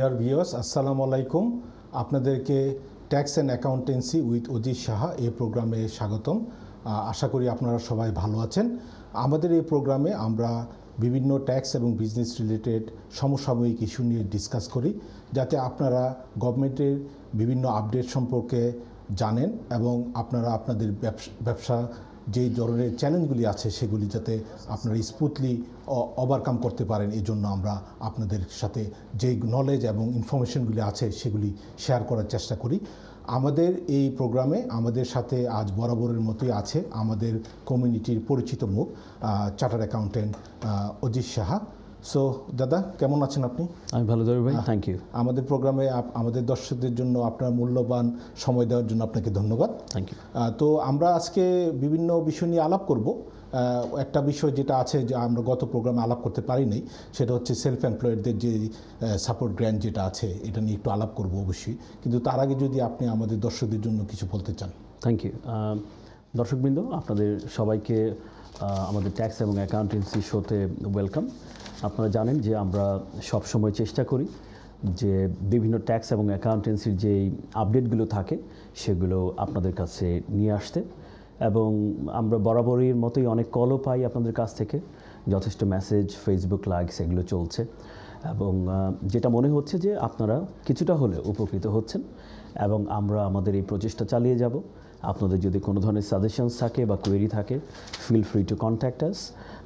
Deer ভিওস আসসালামু আলাইকুম আপনাদেরকে tax and accountancy with Ajit Saha এই প্রোগ্রামে স্বাগতম আশা করি আপনারা সবাই ভালো আছেন আমাদের এই প্রোগ্রামে আমরা বিভিন্ন ট্যাক্স এবং বিজনেস রিলেটেড সমসাময়িক ইস্যু নিয়ে ডিসকাস করি যাতে আপনারা গভর্নমেন্টের বিভিন্ন আপডেট সম্পর্কে জানেন এবং আপনারা আপনাদের ব্যবসা যেই ধরনের চ্যালেঞ্জগুলি আছে সেগুলি যাতে আপনারা স্মুথলি ওভারকাম করতে পারেন এই জন্য আমরা আপনাদের সাথে যে নলেজ এবং ইনফরমেশনগুলি আছে সেগুলি শেয়ার করার চেষ্টা করি আমাদের এই প্রোগ্রামে আমাদের সাথে আজ বরাবরের মতোই আছে আমাদের কমিউনিটির পরিচিত মুখ charter accountant Ajit Saha so দাদা কেমন আছেন আপনি আমি ভালো থাকি ভাই থ্যাংক ইউ আমাদের প্রোগ্রামে আমাদের দর্শকদের জন্য আপনার মূল্যবান সময় দেওয়ার জন্য আপনাকে ধন্যবাদ থ্যাংক ইউ তো আমরা আজকে বিভিন্ন বিষয় নিয়ে আলাপ করব একটা বিষয় যেটা আছে যে আমরা গত প্রোগ্রামে আলাপ করতে পারিনি সেটা হচ্ছে সেলফ এমপ্লয়েডদের যে সাপোর্ট গ্র্যান্ট যেটা আছে এটা নিয়ে একটু আলাপ করব অবশ্যই কিন্তু তার আগে যদি আপনি আমাদের দর্শকদের জন্য কিছু বলতে চান থ্যাংক ইউ দর্শকবৃন্দ আপনাদের সবাইকে আমাদের ট্যাক্স এবং অ্যাকাউন্টেন্সি শোতে ওয়েলকাম আপনারা জানেন যে আমরা সবসময় চেষ্টা করি যে বিভিন্ন ট্যাক্স এবং অ্যাকাউন্টেন্সির যেই আপডেটগুলো থাকে সেগুলো আপনাদের কাছে নিয়ে আসতে এবং আমরা বরাবরের মতোই অনেক কলও পাই আপনাদের কাছ থেকে যথেষ্ট মেসেজ ফেসবুক লাইকস এগুলো চলছে এবং যেটা মনে হচ্ছে যে আপনারা কিছুটা হলে উপকৃত হচ্ছেন এবং আমরা আমাদের এই প্রচেষ্টা চালিয়ে যাব আপনাদের যদি কোনো ধরনের সাজেশনস থাকে বা কোয়েরি থাকে ফিল ফ্রি টু কন্ট্যাক্ট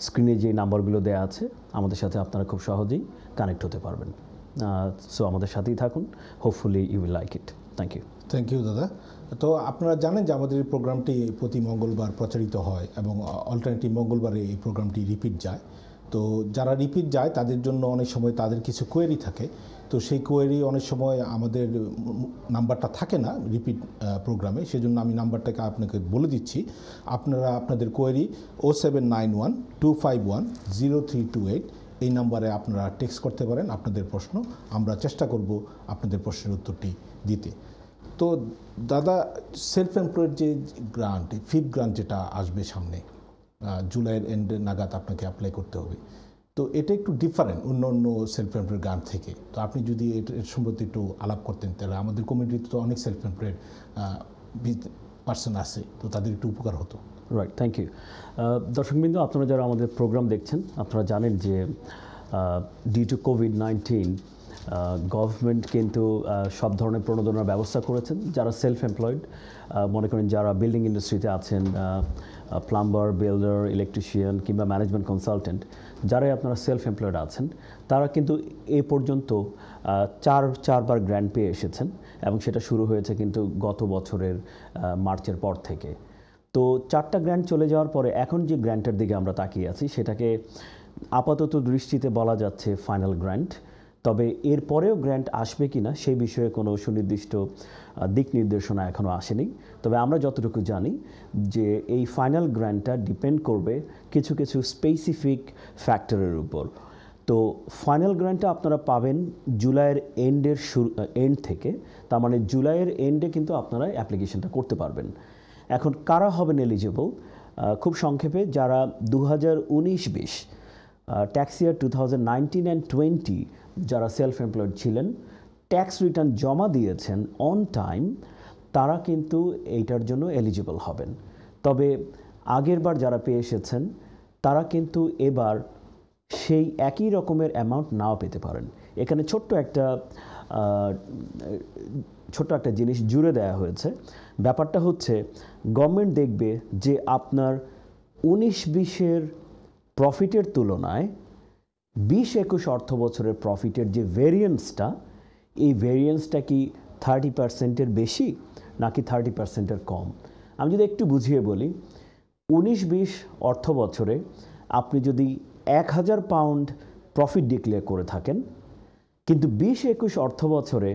স্ক্রিনে যে নাম্বারগুলো দেওয়া আছে আমাদের সাথে আপনারা খুব সহজেই কানেক্ট হতে পারবেন সো আমাদের সাথেই থাকুন hopefully you will like it thank you thank you দাদা তো আপনারা জানেন যে আমাদের এই প্রোগ্রামটি প্রতি মঙ্গলবার প্রচারিত হয় এবং অল্টারনেটিভ মঙ্গলবারে এই প্রোগ্রামটি রিপিট যায় তো যারা রিপিট যায় তাদের জন্য অনেক সময় তাদের কিছু কোয়েরি থাকে তো সেই কোয়েরি অনেক সময় আমাদের নাম্বারটা থাকে না রিপিট প্রোগ্রামে সেজন্য আমি নাম্বারটাকে আপনাকে বলে দিচ্ছি আপনারা আপনাদের query O seven nine one two five one zero three two eight এই নাম্বারে আপনারা টেক্সট করতে পারেন আপনাদের প্রশ্ন আমরা চেষ্টা করব আপনাদের প্রশ্নের উত্তরটি দিতে তো দাদা সেলফ এমপ্লয়েড যে গ্রান্ট ফিফ গ্রান্ট যেটা আসবে সামনে জুলাইয়ের এন্ডে নাগাদ আপনাকে অ্যাপ্লাই করতে হবে তো এটা একটু ডিফারেন্ট অন্য অন্য সেলফ এমপ্লয়েড গ্রান্ট থেকে তো আপনি যদি এর সম্পর্কে একটু আলাপ করতেন তাহলে আমাদের কমিউনিটিতে তো অনেক সেলফ এমপ্লয়েড পার্সন আছে তো তাদের একটু উপকার হতো রাইট থ্যাংক ইউ দর্শকবৃন্দ আপনারা যারা আমাদের প্রোগ্রাম দেখছেন আপনারা জানেন যে due to COVID nineteen government কিন্তু সব ধরনের প্রণোদনার ব্যবস্থা করেছেন যারা সেলফ এমপ্লয়েড মনে করেন যারা বিল্ডিং ইন্ডাস্ট্রিতে আছেন প্লাম্বার বিল্ডার ইলেকট্রিশিয়ান কিংবা ম্যানেজমেন্ট কনসালটেন্ট যারাই আপনারা সেলফ এমপ্লয়েড আছেন তারা কিন্তু এ পর্যন্ত চার চারবার গ্র্যান্ড পেয়ে এসেছেন এবং সেটা শুরু হয়েছে কিন্তু গত বছরের মার্চের পর থেকে তো চারটা গ্র্যান্ড চলে যাওয়ার পরে এখন যে গ্র্যান্টের দিকে আমরা তাকিয়ে আছি সেটাকে আপাতত দৃষ্টিতে বলা যাচ্ছে ফাইনাল গ্র্যান্ট তবে এর পরেও গ্র্যান্ট আসবে কি না সেই বিষয়ে কোনো সুনির্দিষ্ট দিক নির্দেশনা এখনও আসেনি তবে আমরা যতটুকু জানি যে এই ফাইনাল গ্র্যান্টটা ডিপেন্ড করবে কিছু কিছু স্পেসিফিক ফ্যাক্টরের উপর তো ফাইনাল গ্র্যান্টটা আপনারা পাবেন জুলাইয়ের এন্ডের শুরু এন্ড থেকে তার মানে জুলাইয়ের এন্ডে কিন্তু আপনারা অ্যাপ্লিকেশনটা করতে পারবেন এখন কারা হবেন এলিজিবল খুব সংক্ষেপে যারা দু হাজার উনিশ বিশ tax year two thousand nineteen and twenty যারা সেলফ এমপ্লয়েড ছিলেন ট্যাক্স রিটার্ন জমা দিয়েছেন অন টাইম তারা কিন্তু এইটার জন্য এলিজিবল হবেন তবে আগেরবার যারা পেয়ে এসেছেন তারা কিন্তু এবার সেই একই রকমের অ্যামাউন্ট নাও পেতে পারেন এখানে ছোট্ট একটা ছোট্ট একটা জিনিস জুড়ে দেয়া হয়েছে ব্যাপারটা হচ্ছে গভর্নমেন্ট দেখবে যে আপনার উনিশ বিশের প্রফিটের তুলনায় বিশ একুশ অর্থ বছরের প্রফিটের যে ভেরিয়েন্সটা এই ভেরিয়েন্সটা কি থার্টি পার্সেন্টের বেশি নাকি থার্টি পার্সেন্টের কম আমি যদি একটু বুঝিয়ে বলি উনিশ বিশ অর্থ বছরে আপনি যদি এক হাজার পাউন্ড প্রফিট ডিক্লেয়ার করে থাকেন কিন্তু বিশ একুশ অর্থ বছরে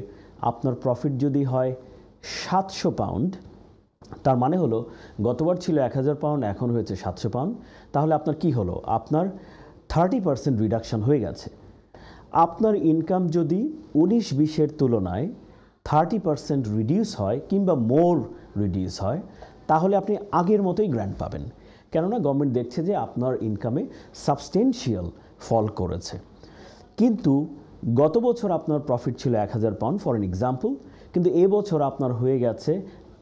আপনার প্রফিট যদি হয় সাতশো পাউন্ড তার মানে হলো গতবার ছিল এক হাজার পাউন্ড এখন হয়েছে সাতশো পাউন্ড তাহলে আপনার কি হলো আপনার থার্টি পার্সেন্ট রিডাকশান হয়ে গেছে আপনার ইনকাম যদি উনিশ বিশের তুলনায় থার্টি পার্সেন্ট রিডিউস হয় কিংবা মোর রিডিউস হয় তাহলে আপনি আগের মতোই গ্র্যান্ট পাবেন কেননা গভর্নমেন্ট দেখছে যে আপনার ইনকামে সাবস্টেন্সিয়াল ফল করেছে কিন্তু গত বছর আপনার প্রফিট ছিল এক হাজার পাউন্ড ফর এন এক্সাম্পল কিন্তু এবছর আপনার হয়ে গেছে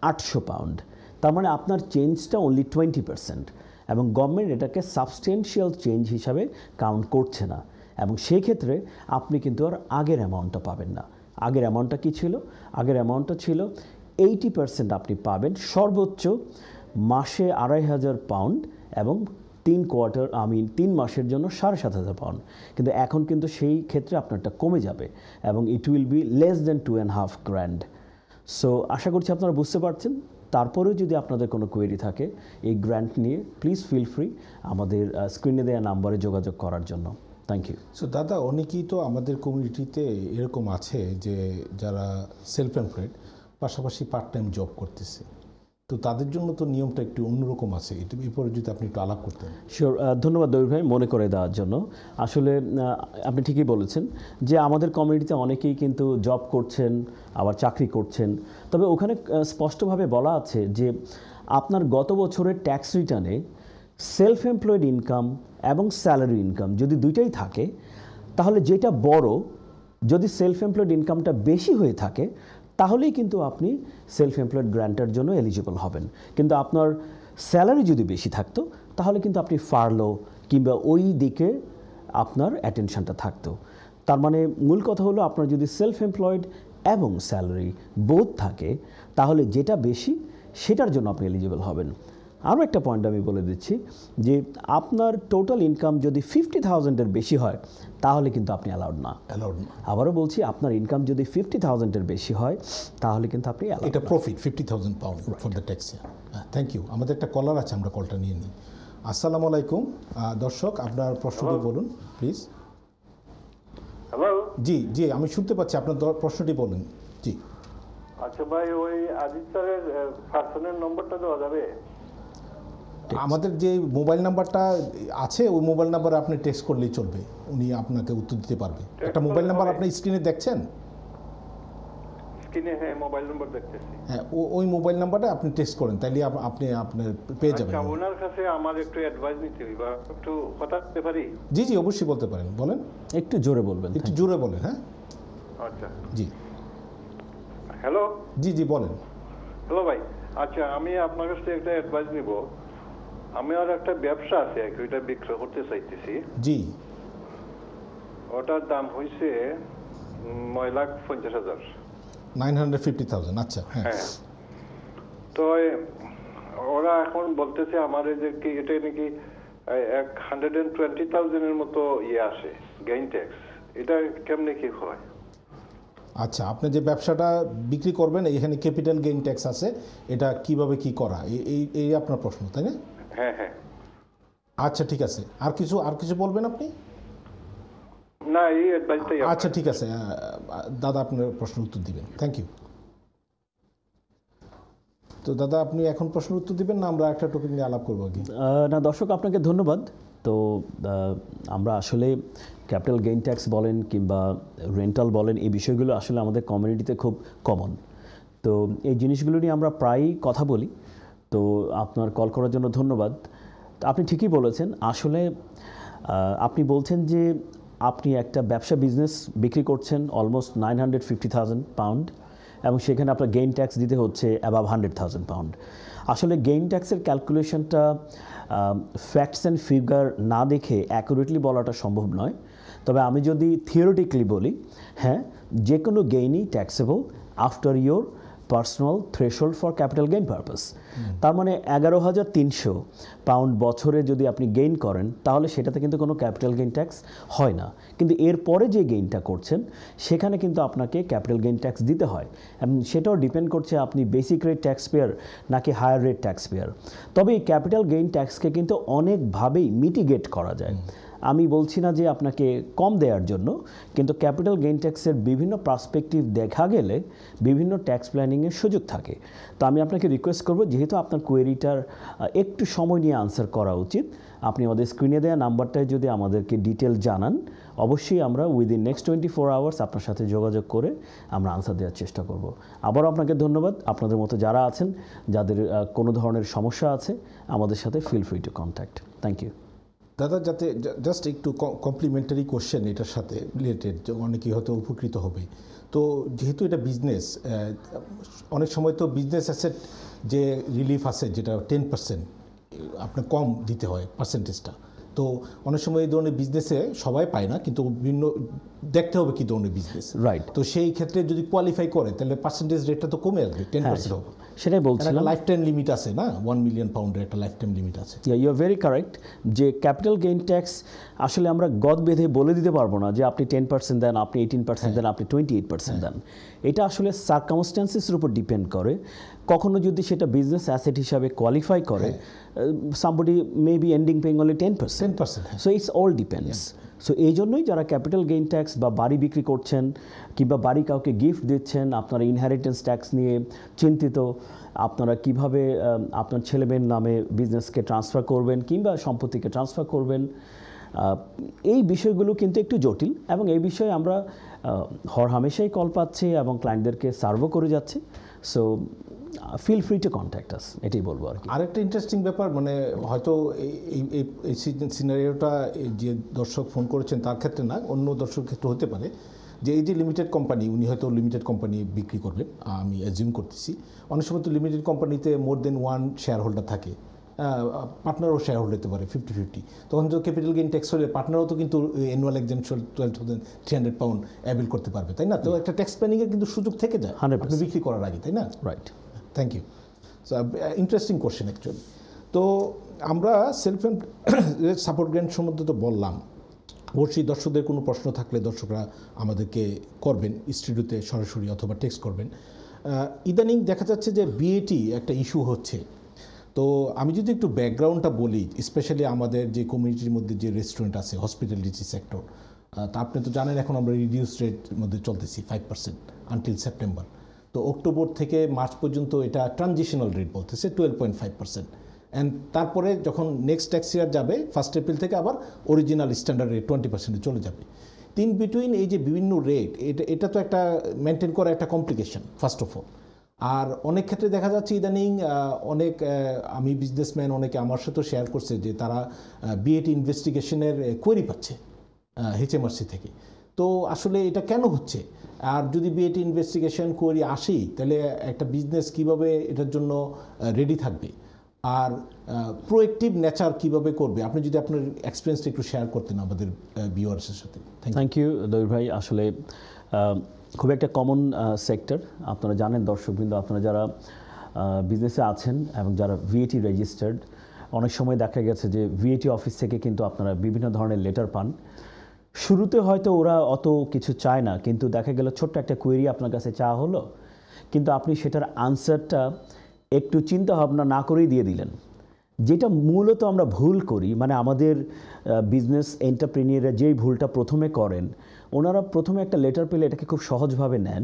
আটশো পাউন্ড তার মানে আপনার চেঞ্জটা অনলি টোয়েন্টি পার্সেন্ট এবং গভর্নমেন্ট এটাকে সাবস্টেন্সিয়াল চেঞ্জ হিসাবে কাউন্ট করছে না এবং সেই ক্ষেত্রে আপনি কিন্তু আর আগের অ্যামাউন্টটা পাবেন না আগের অ্যামাউন্টটা কী ছিল আগের অ্যামাউন্টটা ছিল এইটি পার্সেন্ট আপনি পাবেন সর্বোচ্চ মাসে আড়াই হাজার পাউন্ড এবং তিন কোয়ার্টার আমি তিন মাসের জন্য সাড়ে সাত হাজার পাউন্ড কিন্তু এখন কিন্তু সেই ক্ষেত্রে আপনারটা কমে যাবে এবং it will be less than two and half grand so আশা করছি আপনারা বুঝতে পারছেন তারপরেও যদি আপনাদের কোনো কোয়েরি থাকে এই গ্র্যান্ট নিয়ে প্লিজ ফিল ফ্রি আমাদের স্ক্রিনে দেওয়া নাম্বারে যোগাযোগ করার জন্য থ্যাংক ইউ সো দাদা অনেকেই তো আমাদের কমিউনিটিতে এরকম আছে যে যারা সেলফ এমপ্লয়েড পাশাপাশি পার্ট টাইম জব করতেছে তো তাদের জন্য তো নিয়মটা একটু অন্যরকম আছে এটা এরপরে যদি আপনি একটু আলাপ করতেন শিওর ধন্যবাদ দবির ভাই মনে করে দেওয়ার জন্য আসলে আপনি ঠিকই বলেছেন যে আমাদের কমিউনিটিতে অনেকেই কিন্তু জব করছেন আবার চাকরি করছেন তবে ওখানে স্পষ্টভাবে বলা আছে যে আপনার গত বছরের ট্যাক্স রিটার্নে সেলফ এমপ্লয়েড ইনকাম এবং স্যালারি ইনকাম যদি দুইটাই থাকে তাহলে যেটা বড় যদি সেলফ এমপ্লয়েড ইনকামটা বেশি হয়ে থাকে তাহলেই কিন্তু আপনি সেলফ এমপ্লয়েড গ্র্যান্টের জন্য এলিজিবল হবেন কিন্তু আপনার স্যালারি যদি বেশি থাকতো তাহলে কিন্তু আপনি ফার্লো কিংবা ওই দিকে আপনার অ্যাটেনশানটা থাকতো তার মানে মূল কথা হলো আপনার যদি সেলফ এমপ্লয়েড এবং স্যালারি বোধ থাকে তাহলে যেটা বেশি সেটার জন্য আপনি এলিজিবল হবেন আরও একটা পয়েন্ট আমি বলে দিচ্ছি যে আপনার টোটাল ইনকাম যদি ফিফটি থাউজেন্ডের বেশি হয় তাহলে কিন্তু আপনি অ্যালাউড না অ্যালাউড না আবারও বলছি আপনার ইনকাম যদি ফিফটি থাউজেন্ডের বেশি হয় তাহলে কিন্তু আপনি এটা profit fifty thousand pound for the tax thank you আমাদের একটা কলার আছে আমরা কলটা নিয়ে নিই আসসালামু আলাইকুম দর্শক আপনার প্রশ্নটি বলুন প্লিজ হ্যালো জি জি আমি শুনতে পাচ্ছি আপনার প্রশ্নটি বলুন জি আচ্ছা ভাই ওই আজিজ স্যারের পার্সোনাল নম্বরটা দেওয়া যাবে আমাদের যে মোবাইল নাম্বারটা আছে ওই মোবাইল নাম্বারে আপনি টেক্সট করলেই চলবে উনি আপনাকে উত্তর দিতে পারবে একটা মোবাইল নাম্বার আপনি স্ক্রিনে দেখছেন মোবাইল হ্যাঁ, হ্যাঁ, নাম্বারটা আপনি টেক্সট করেন তাহলে আপনি আপনি পেয়ে আচ্ছা, যাবেন ওনার কাছে আমার একটু অ্যাডভাইস নিতে একটু বলতে পারি জি জি অবশ্যই বলতে পারেন বলেন একটু জোরে বলবেন একটু জোরে বলেন হ্যাঁ আচ্ছা জি হ্যালো জি জি বলেন হ্যালো ভাই আচ্ছা আমি আপনার কাছে একটা অ্যাডভাইস নিব আমি আর একটা ব্যবসা আছে ওইটা বিক্রয় করতে চাইতেছি জি ওটার দাম হয়েছে নয় লাখ পঞ্চাশ হাজার নাইন হান্ড্রেড ফিফটি থাউজেন্ড আচ্ছা হ্যাঁ, হ্যাঁ। তো ওরা এখন বলতেছে আমার যে কি এটা নাকি এক হান্ড্রেড অ্যান্ড টোয়েন্টি থাউজেন্ডের মতো ইয়ে আসে গেইন ট্যাক্স এটা কেমনে কি হয় আচ্ছা আপনি যে ব্যবসাটা বিক্রি করবেন এখানে ক্যাপিটাল গেইন ট্যাক্স আছে এটা কিভাবে কি করা এই এই আপনার প্রশ্ন তাই না হ্যাঁ হ্যাঁ আচ্ছা ঠিক আছে আর কিছু আর কিছু বলবেন আপনি না এই অ্যাডভাইসটাই আচ্ছা ঠিক আছে দাদা আপনার প্রশ্ন উত্তর দিবেন থ্যাংক ইউ তো দাদা আপনি এখন প্রশ্ন উত্তর দিবেন না আমরা একটা টপিক নিয়ে আলাপ করবো কি না দর্শক আপনাকে ধন্যবাদ তো আমরা আসলে ক্যাপিটাল গেইন ট্যাক্স বলেন কিংবা রেন্টাল বলেন এই বিষয়গুলো আসলে আমাদের কমিউনিটিতে খুব কমন তো এই জিনিসগুলো নিয়ে আমরা প্রায়ই কথা বলি তো আপনার কল করার জন্য ধন্যবাদ আপনি ঠিকই বলেছেন আসলে আপনি বলছেন যে আপনি একটা ব্যবসা বিজনেস বিক্রি করছেন almost nine hundred fifty thousand pound এবং সেখানে আপনার গেইন ট্যাক্স দিতে হচ্ছে অ্যাবাভ হান্ড্রেড থাউজেন্ড পাউন্ড আসলে গেইন ট্যাক্সের ক্যালকুলেশনটা ফ্যাক্টস অ্যান্ড ফিগার না দেখে অ্যাকুরেটলি বলাটা সম্ভব নয় তবে আমি যদি থিওরিটিক্যালি বলি হ্যাঁ যে কোনো গেইনই taxable after your personal threshold for capital gain purpose তার মানে এগারো হাজার তিনশো পাউন্ড বছরে যদি আপনি গেইন করেন তাহলে সেটাতে কিন্তু কোনো ক্যাপিটাল গেইন ট্যাক্স হয় না কিন্তু এরপরে যে গেইনটা করছেন সেখানে কিন্তু আপনাকে ক্যাপিটাল গেইন ট্যাক্স দিতে হয় এবং সেটাও ডিপেন্ড করছে আপনি বেসিক রেট ট্যাক্স পেয়ার নাকি হায়ার রেট ট্যাক্স পেয়ার তবে এই ক্যাপিটাল গেইন ট্যাক্সকে কিন্তু অনেকভাবেই মিটিগেট করা যায় আমি বলছি না যে আপনাকে কম দেওয়ার জন্য কিন্তু ক্যাপিটাল গেইন ট্যাক্সের বিভিন্ন পার্সপেক্টিভ দেখা গেলে বিভিন্ন ট্যাক্স প্ল্যানিংয়ের সুযোগ থাকে তো আমি আপনাকে রিকোয়েস্ট করব যেহেতু আপনার কোয়েরিটার একটু সময় নিয়ে আনসার করা উচিত আপনি আমাদের স্ক্রিনে দেওয়া নাম্বারটায় যদি আমাদেরকে ডিটেল জানান অবশ্যই আমরা within next twenty four hours আপনার সাথে যোগাযোগ করে আমরা আনসার দেওয়ার চেষ্টা করব আবারও আপনাকে ধন্যবাদ আপনাদের মতো যারা আছেন যাদের কোনো ধরনের সমস্যা আছে আমাদের সাথে feel free to contact thank you দাদা যাতে জাস্ট একটু কমপ্লিমেন্টারি কোশ্চেন এটার সাথে রিলেটেড অনেকেই হয়তো উপকৃত হবে তো যেহেতু এটা বিজনেস অনেক সময় তো বিজনেস অ্যাসেট যে রিলিফ আছে যেটা টেন পার্সেন্ট আপনার কম দিতে হয় পার্সেন্টেজটা তো অনেক সময় এই ধরনের বিজনেসে সবাই পায় না কিন্তু বিভিন্ন দেখতে হবে কি ধরনের বিজনেস রাইট তো সেই ক্ষেত্রে যদি কোয়ালিফাই করে তাহলে পার্সেন্টেজ রেটটা তো কমে আসবে টেন পার্সেন্ট হবে সেটাই বলছিলাম লাইফ টাইম লিমিট আছে না ওয়ান মিলিয়ন পাউন্ডের একটা লাইফ টাইম লিমিট আছে ইউ আর ভেরি কারেক্ট যে ক্যাপিটাল গেইন ট্যাক্স আসলে আমরা গদ বেঁধে বলে দিতে পারবো না যে আপনি টেন পার্সেন্ট দেন আপনি এইটিন পার্সেন্ট দেন হ্যাঁ। আপনি টোয়েন্টি এইট পার্সেন্ট দেন এটা আসলে সার্কামস্ট্যান্সেসের উপর ডিপেন্ড করে কখনো যদি সেটা বিজনেস অ্যাসেট হিসাবে কোয়ালিফাই করে somebody may be ending paying only ten percent ten percent so it's all depends so এই জন্যই যারা ক্যাপিটাল গেইন ট্যাক্স বা বাড়ি বিক্রি করছেন কিংবা বাড়ি কাউকে গিফট দিচ্ছেন আপনারা ইনহেরিটেন্স ট্যাক্স নিয়ে চিন্তিত আপনারা কিভাবে আপনার ছেলেমেয়ের নামে বিজনেসকে ট্রান্সফার করবেন কিংবা সম্পত্তিকে ট্রান্সফার করবেন এই বিষয়গুলো কিন্তু একটু জটিল এবং এই বিষয়ে আমরা হর হামেশাই কল পাচ্ছি এবং ক্লায়েন্টদেরকে সার্ভও করে যাচ্ছে so feel free to contact us এটাই বলবো আর কি আরেকটা ইন্টারেস্টিং ব্যাপার মানে হয়তো এই এই সিনারিওটা যে দর্শক ফোন করেছেন তার ক্ষেত্রে না অন্য দর্শক ক্ষেত্রে হতে পারে যে এই যে লিমিটেড কোম্পানি উনি হয়তো লিমিটেড কোম্পানি বিক্রি করবেন আমি অ্যাজিউম করতেছি অনেক সময় তো লিমিটেড কোম্পানিতে more than one shareholder থাকে পার্টনারও শেয়ার হোল্ডার হতে পারে ফিফটি ফিফটি তখন তো ক্যাপিটাল গেইন ট্যাক্স হলে পার্টনারও তো কিন্তু annual exemption twelve thousand three hundred pound avail করতে পারবে তাই না তো একটা ট্যাক্স প্ল্যানিংয়ের কিন্তু সুযোগ থেকে যায় হান্ড্রেড বিক্রি করার আগে তাই না right thank you interesting question actually তো আমরা সেলফ হেল্প সাপোর্ট গ্র্যান্ড সম্বন্ধে তো বললাম অবশ্যই দর্শকদের কোনো প্রশ্ন থাকলে দর্শকরা আমাদেরকে করবেন স্টুডিওতে সরাসরি অথবা টেক্সট করবেন ইদানিং দেখা যাচ্ছে যে বিএটি একটা ইস্যু হচ্ছে তো আমি যদি একটু ব্যাকগ্রাউন্ডটা বলি স্পেশালি আমাদের যে কমিউনিটির মধ্যে যে রেস্টুরেন্ট আছে হসপিটালিটি সেক্টর তা আপনি তো জানেন এখন আমরা রিডিউস রেটের মধ্যে চলতেছি ফাইভ পার্সেন্ট আনটিল সেপ্টেম্বর তো অক্টোবর থেকে মার্চ পর্যন্ত এটা ট্রানজিশনাল রেট বলতেছে twelve point five percent and তারপরে যখন নেক্সট ট্যাক্স ইয়ার যাবে ফার্স্ট এপ্রিল থেকে আবার অরিজিনাল স্ট্যান্ডার্ড রেট টোয়েন্টি পার্সেন্টে চলে যাবে তিন বিটুইন এই যে বিভিন্ন রেট এটা এটা তো একটা মেনটেন করা একটা কমপ্লিকেশন ফার্স্ট অফ অল আর অনেক ক্ষেত্রে দেখা যাচ্ছে ইদানিং অনেক আমি বিজনেসম্যান অনেকে আমার সাথেও শেয়ার করছে যে তারা বিএটি ইনভেস্টিগেশনের কোয়েরি পাচ্ছে এইচএমআরসি থেকে তো আসলে এটা কেন হচ্ছে আর যদি বিএটি ইনভেস্টিগেশন করি আসি তাহলে একটা বিজনেস কিভাবে এটার জন্য রেডি থাকবে আর প্রোয়েক্টিভ নেচার কিভাবে করবে আপনি যদি আপনার এক্সপিরিয়েন্সটা একটু শেয়ার করতেন আমাদের ভিউয়ার্সের সাথে থ্যাংক ইউ দৈর ভাই আসলে খুব একটা কমন সেক্টর আপনারা জানেন দর্শকবৃন্দ আপনারা যারা বিজনেসে আছেন এবং যারা ভিএটি রেজিস্টার্ড অনেক সময় দেখা গেছে যে ভিএটি অফিস থেকে কিন্তু আপনারা বিভিন্ন ধরনের লেটার পান শুরুতে হয়তো ওরা অত কিছু চায় না কিন্তু দেখা গেল ছোট্ট একটা কোয়েরি আপনার কাছে চাওয়া হলো কিন্তু আপনি সেটার আনসারটা একটু চিন্তা ভাবনা না করেই দিয়ে দিলেন যেটা মূলত আমরা ভুল করি মানে আমাদের বিজনেস এন্টারপ্রেনিয়ররা যেই ভুলটা প্রথমে করেন ওনারা প্রথমে একটা লেটার পেলে এটাকে খুব সহজভাবে নেন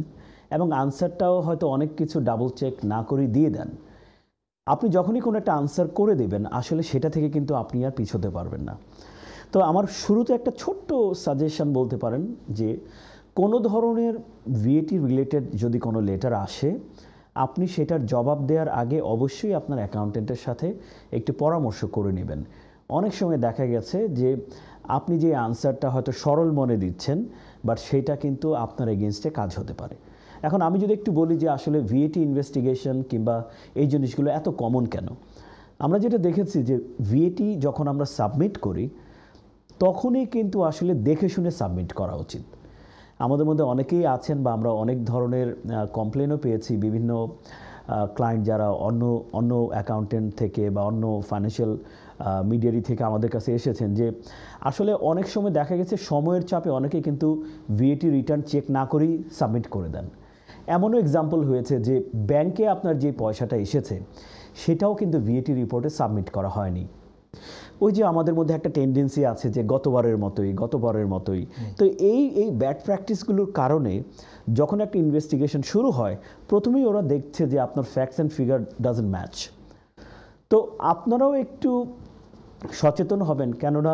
এবং আনসারটাও হয়তো অনেক কিছু ডাবল চেক না করেই দিয়ে দেন আপনি যখনই কোনো একটা আনসার করে দেবেন আসলে সেটা থেকে কিন্তু আপনি আর পিছোতে পারবেন না তো আমার শুরুতে একটা ছোট্ট সাজেশন বলতে পারেন যে কোনো ধরনের ভিএটি রিলেটেড যদি কোনো লেটার আসে আপনি সেটার জবাব দেওয়ার আগে অবশ্যই আপনার অ্যাকাউন্টেন্টের সাথে একটু পরামর্শ করে নেবেন অনেক সময় দেখা গেছে যে আপনি যে আনসারটা হয়তো সরল মনে দিচ্ছেন বাট সেটা কিন্তু আপনার এগেনস্টে কাজ হতে পারে এখন আমি যদি একটু বলি যে আসলে ভিএটি ইনভেস্টিগেশন কিংবা এই জিনিসগুলো এত কমন কেন আমরা যেটা দেখেছি যে ভিএটি যখন আমরা সাবমিট করি তখনই কিন্তু আসলে দেখে শুনে সাবমিট করা উচিত আমাদের মধ্যে অনেকেই আছেন বা আমরা অনেক ধরনের কমপ্লেনও পেয়েছি বিভিন্ন ক্লায়েন্ট যারা অন্য অন্য অ্যাকাউন্টেন্ট থেকে বা অন্য ফাইন্যান্সিয়াল মিডিয়ারি থেকে আমাদের কাছে এসেছেন যে আসলে অনেক সময় দেখা গেছে সময়ের চাপে অনেকে কিন্তু ভিএটি রিটার্ন চেক না করেই সাবমিট করে দেন এমনও এক্সাম্পল হয়েছে যে ব্যাংকে আপনার যে পয়সাটা এসেছে সেটাও কিন্তু ভিএটি রিপোর্টে সাবমিট করা হয়নি ওই যে আমাদের মধ্যে একটা টেন্ডেন্সি আছে যে গতবারের মতোই গতবারের মতোই তো এই এই ব্যাড প্র্যাকটিসগুলোর কারণে যখন একটা ইনভেস্টিগেশন শুরু হয় প্রথমেই ওরা দেখছে যে আপনার facts and figure doesn't match তো আপনারাও একটু সচেতন হবেন কেননা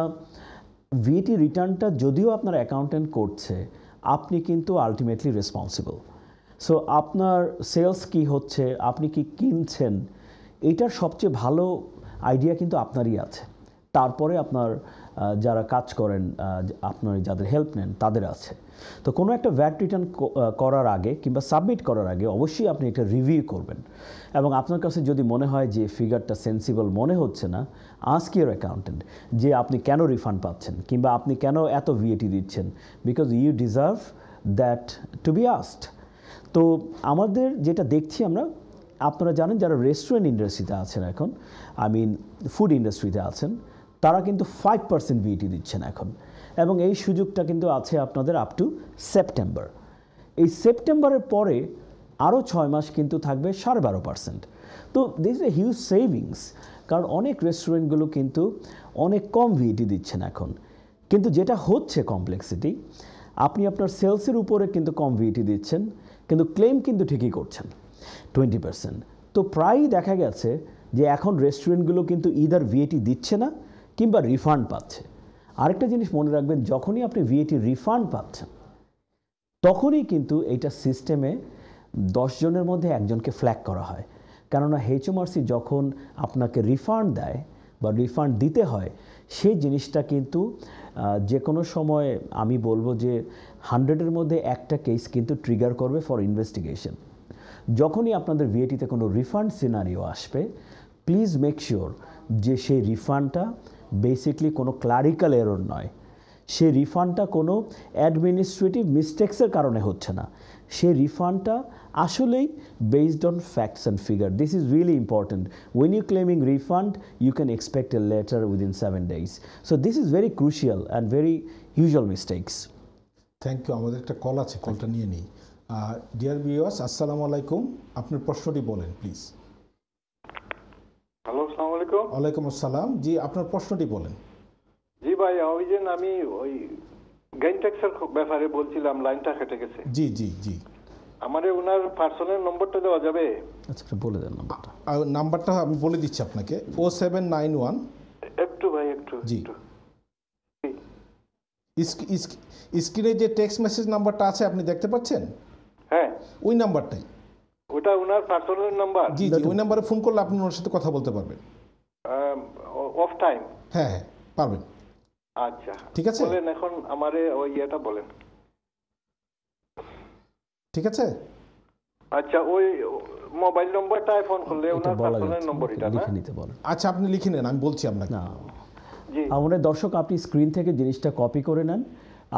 ভিটি রিটার্নটা যদিও আপনার অ্যাকাউন্টেন্ট করছে আপনি কিন্তু আলটিমেটলি রেসপন্সিবল সো আপনার সেলস কি হচ্ছে আপনি কি কিনছেন এটার সবচেয়ে ভালো আইডিয়া কিন্তু আপনারই আছে তারপরে আপনার যারা কাজ করেন আপনার যাদের হেল্প নেন তাদের আছে তো কোনো একটা ভ্যাট রিটার্ন করার আগে কিংবা সাবমিট করার আগে অবশ্যই আপনি একটা রিভিউ করবেন এবং আপনার কাছে যদি মনে হয় যে ফিগারটা সেন্সিবল মনে হচ্ছে না আস্ক ইয়ার অ্যাকাউন্টেন্ট যে আপনি কেন রিফান্ড পাচ্ছেন কিংবা আপনি কেন এত ভিএটি দিচ্ছেন because you deserve that to be asked তো আমাদের যেটা দেখছি আমরা আপনারা জানেন যারা রেস্টুরেন্ট ইন্ডাস্ট্রিতে আছেন এখন আই মিন ফুড ইন্ডাস্ট্রিতে আছেন তারা কিন্তু ফাইভ পার্সেন্ট বিইটি দিচ্ছেন এখন এবং এই সুযোগটা কিন্তু আছে আপনাদের আপ টু সেপ্টেম্বর এই সেপ্টেম্বরের পরে আরও ছয় মাস কিন্তু থাকবে সাড়ে বারো পার্সেন্ট তো দিস এ হিউজ সেভিংস কারণ অনেক রেস্টুরেন্টগুলো কিন্তু অনেক কম ভিইটি e দিচ্ছেন এখন কিন্তু যেটা হচ্ছে কমপ্লেক্সিটি আপনি আপনার সেলসের উপরে কিন্তু কম ভিইটি e দিচ্ছেন কিন্তু ক্লেম কিন্তু ঠিকই করছেন টোয়েন্টি পার্সেন্ট তো প্রায়ই দেখা গেছে যে এখন রেস্টুরেন্টগুলো কিন্তু ইদার ভিএটি e দিচ্ছে না কিংবা রিফান্ড পাচ্ছে আরেকটা জিনিস মনে রাখবেন যখনই আপনি ভিএটি রিফান্ড পাচ্ছেন তখনই কিন্তু এইটা সিস্টেমে জনের মধ্যে একজনকে ফ্ল্যাগ করা হয় কেননা হেচএমআরসি যখন আপনাকে রিফান্ড দেয় বা রিফান্ড দিতে হয় সেই জিনিসটা কিন্তু যে কোনো সময় আমি বলবো যে হান্ড্রেডের মধ্যে একটা কেস কিন্তু ট্রিগার করবে ফর ইনভেস্টিগেশন যখনই আপনাদের ভিএটিতে কোনো রিফান্ড সিনারিও আসবে প্লিজ মেক শিওর যে সেই রিফান্ডটা বেসিকলি কোনো ক্লারিক্যাল এরর নয় সে রিফান্ডটা কোনো অ্যাডমিনিস্ট্রেটিভ মিস্টেক্সের কারণে হচ্ছে না সে রিফান্ডটা আসলেই based on facts and figure this is really important when you claiming refund you can expect a letter within seven days so this is very crucial and very usual mistakes thank you আমাদের একটা call আছে কলটা নিয়ে নিই deer বিওয়াস আসসালামু আলাইকুম আপনার প্রশ্নটি বলেন প্লিজ হ্যালো সালাম আলাইকুম ওয়ালাইকুম আসসালাম জি আপনার প্রশ্নটি বলেন জি ভাই ওই যে আমি ওই গ্যাংট্যাক্সের ব্যাপারে বলছিলাম লাইনটা কেটে গেছে জি জি জি আমারে ওনার পার্সোনাল নম্বরটা দেওয়া যাবে আচ্ছা বলে দেন নাম্বারটা নাম্বারটা আমি বলে দিচ্ছি আপনাকে ও সেভেন নাইন ওয়ান একটু ভাই একটু জি স্ক্রিনে যে টেক্সট মেসেজ নাম্বারটা আছে আপনি দেখতে পাচ্ছেন হ্যাঁ ওই নাম্বারটাই ওটা ওনার পার্সোনাল নাম্বার জি জি ওই নাম্বারে ফোন করলে আপনি ওনার সাথে কথা বলতে পারবেন অফ um, টাইম হ্যাঁ হ্যাঁ পারবেন আচ্ছা ঠিক আছে বলেন এখন আমারে ওই এটা বলেন ঠিক আছে আচ্ছা ওই মোবাইল নম্বরটা ফোন করলে ওনার পার্সোনাল নম্বর এটা লিখে নিতে বলেন আচ্ছা আপনি লিখে নেন আমি বলছি আপনাকে না আমাদের দর্শক আপনি স্ক্রিন থেকে জিনিসটা কপি করে নেন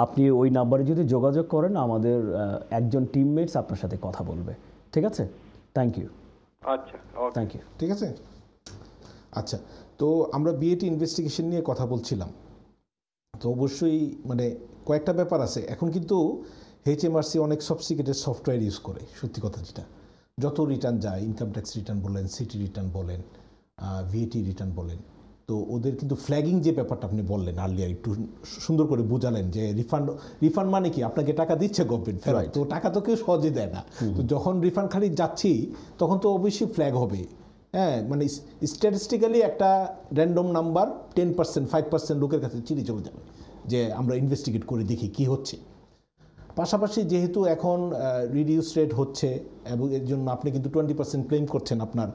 আপনি ওই নাম্বারে যদি যোগাযোগ করেন আমাদের একজন টিমমেটস আপনার সাথে কথা বলবে ঠিক আছে থ্যাংক ইউ আচ্ছা থ্যাংক ইউ ঠিক আছে আচ্ছা তো আমরা বিএটি ইনভেস্টিগেশন নিয়ে কথা বলছিলাম তো অবশ্যই মানে কয়েকটা ব্যাপার আছে এখন কিন্তু এইচএমআরসি অনেক সফিস্টিকেটেড সফটওয়্যার ইউজ করে সত্যি কথা যেটা যত রিটার্ন যায় ইনকাম ট্যাক্স রিটার্ন বলেন সিটি রিটার্ন বলেন ভিএটি রিটার্ন বলেন তো ওদের কিন্তু ফ্ল্যাগিং যে ব্যাপারটা আপনি বললেন আর্লিয়ার একটু সুন্দর করে বোঝালেন যে রিফান্ড রিফান্ড মানে কি আপনাকে টাকা দিচ্ছে গভর্নমেন্ট ফেরত তো টাকা তো কেউ সহজে দেয় না তো যখন রিফান্ড খালি যাচ্ছি তখন তো অবশ্যই ফ্ল্যাগ হবে হ্যাঁ মানে স্ট্যাটিস্টিক্যালি একটা random number ten percent five percent লোকের কাছে চিনি চলে যাবে যে আমরা ইনভেস্টিগেট করে দেখি কি হচ্ছে পাশাপাশি যেহেতু এখন রিডিউস রেট হচ্ছে এবং এর জন্য আপনি কিন্তু টোয়েন্টি পার্সেন্ট ক্লেম করছেন আপনার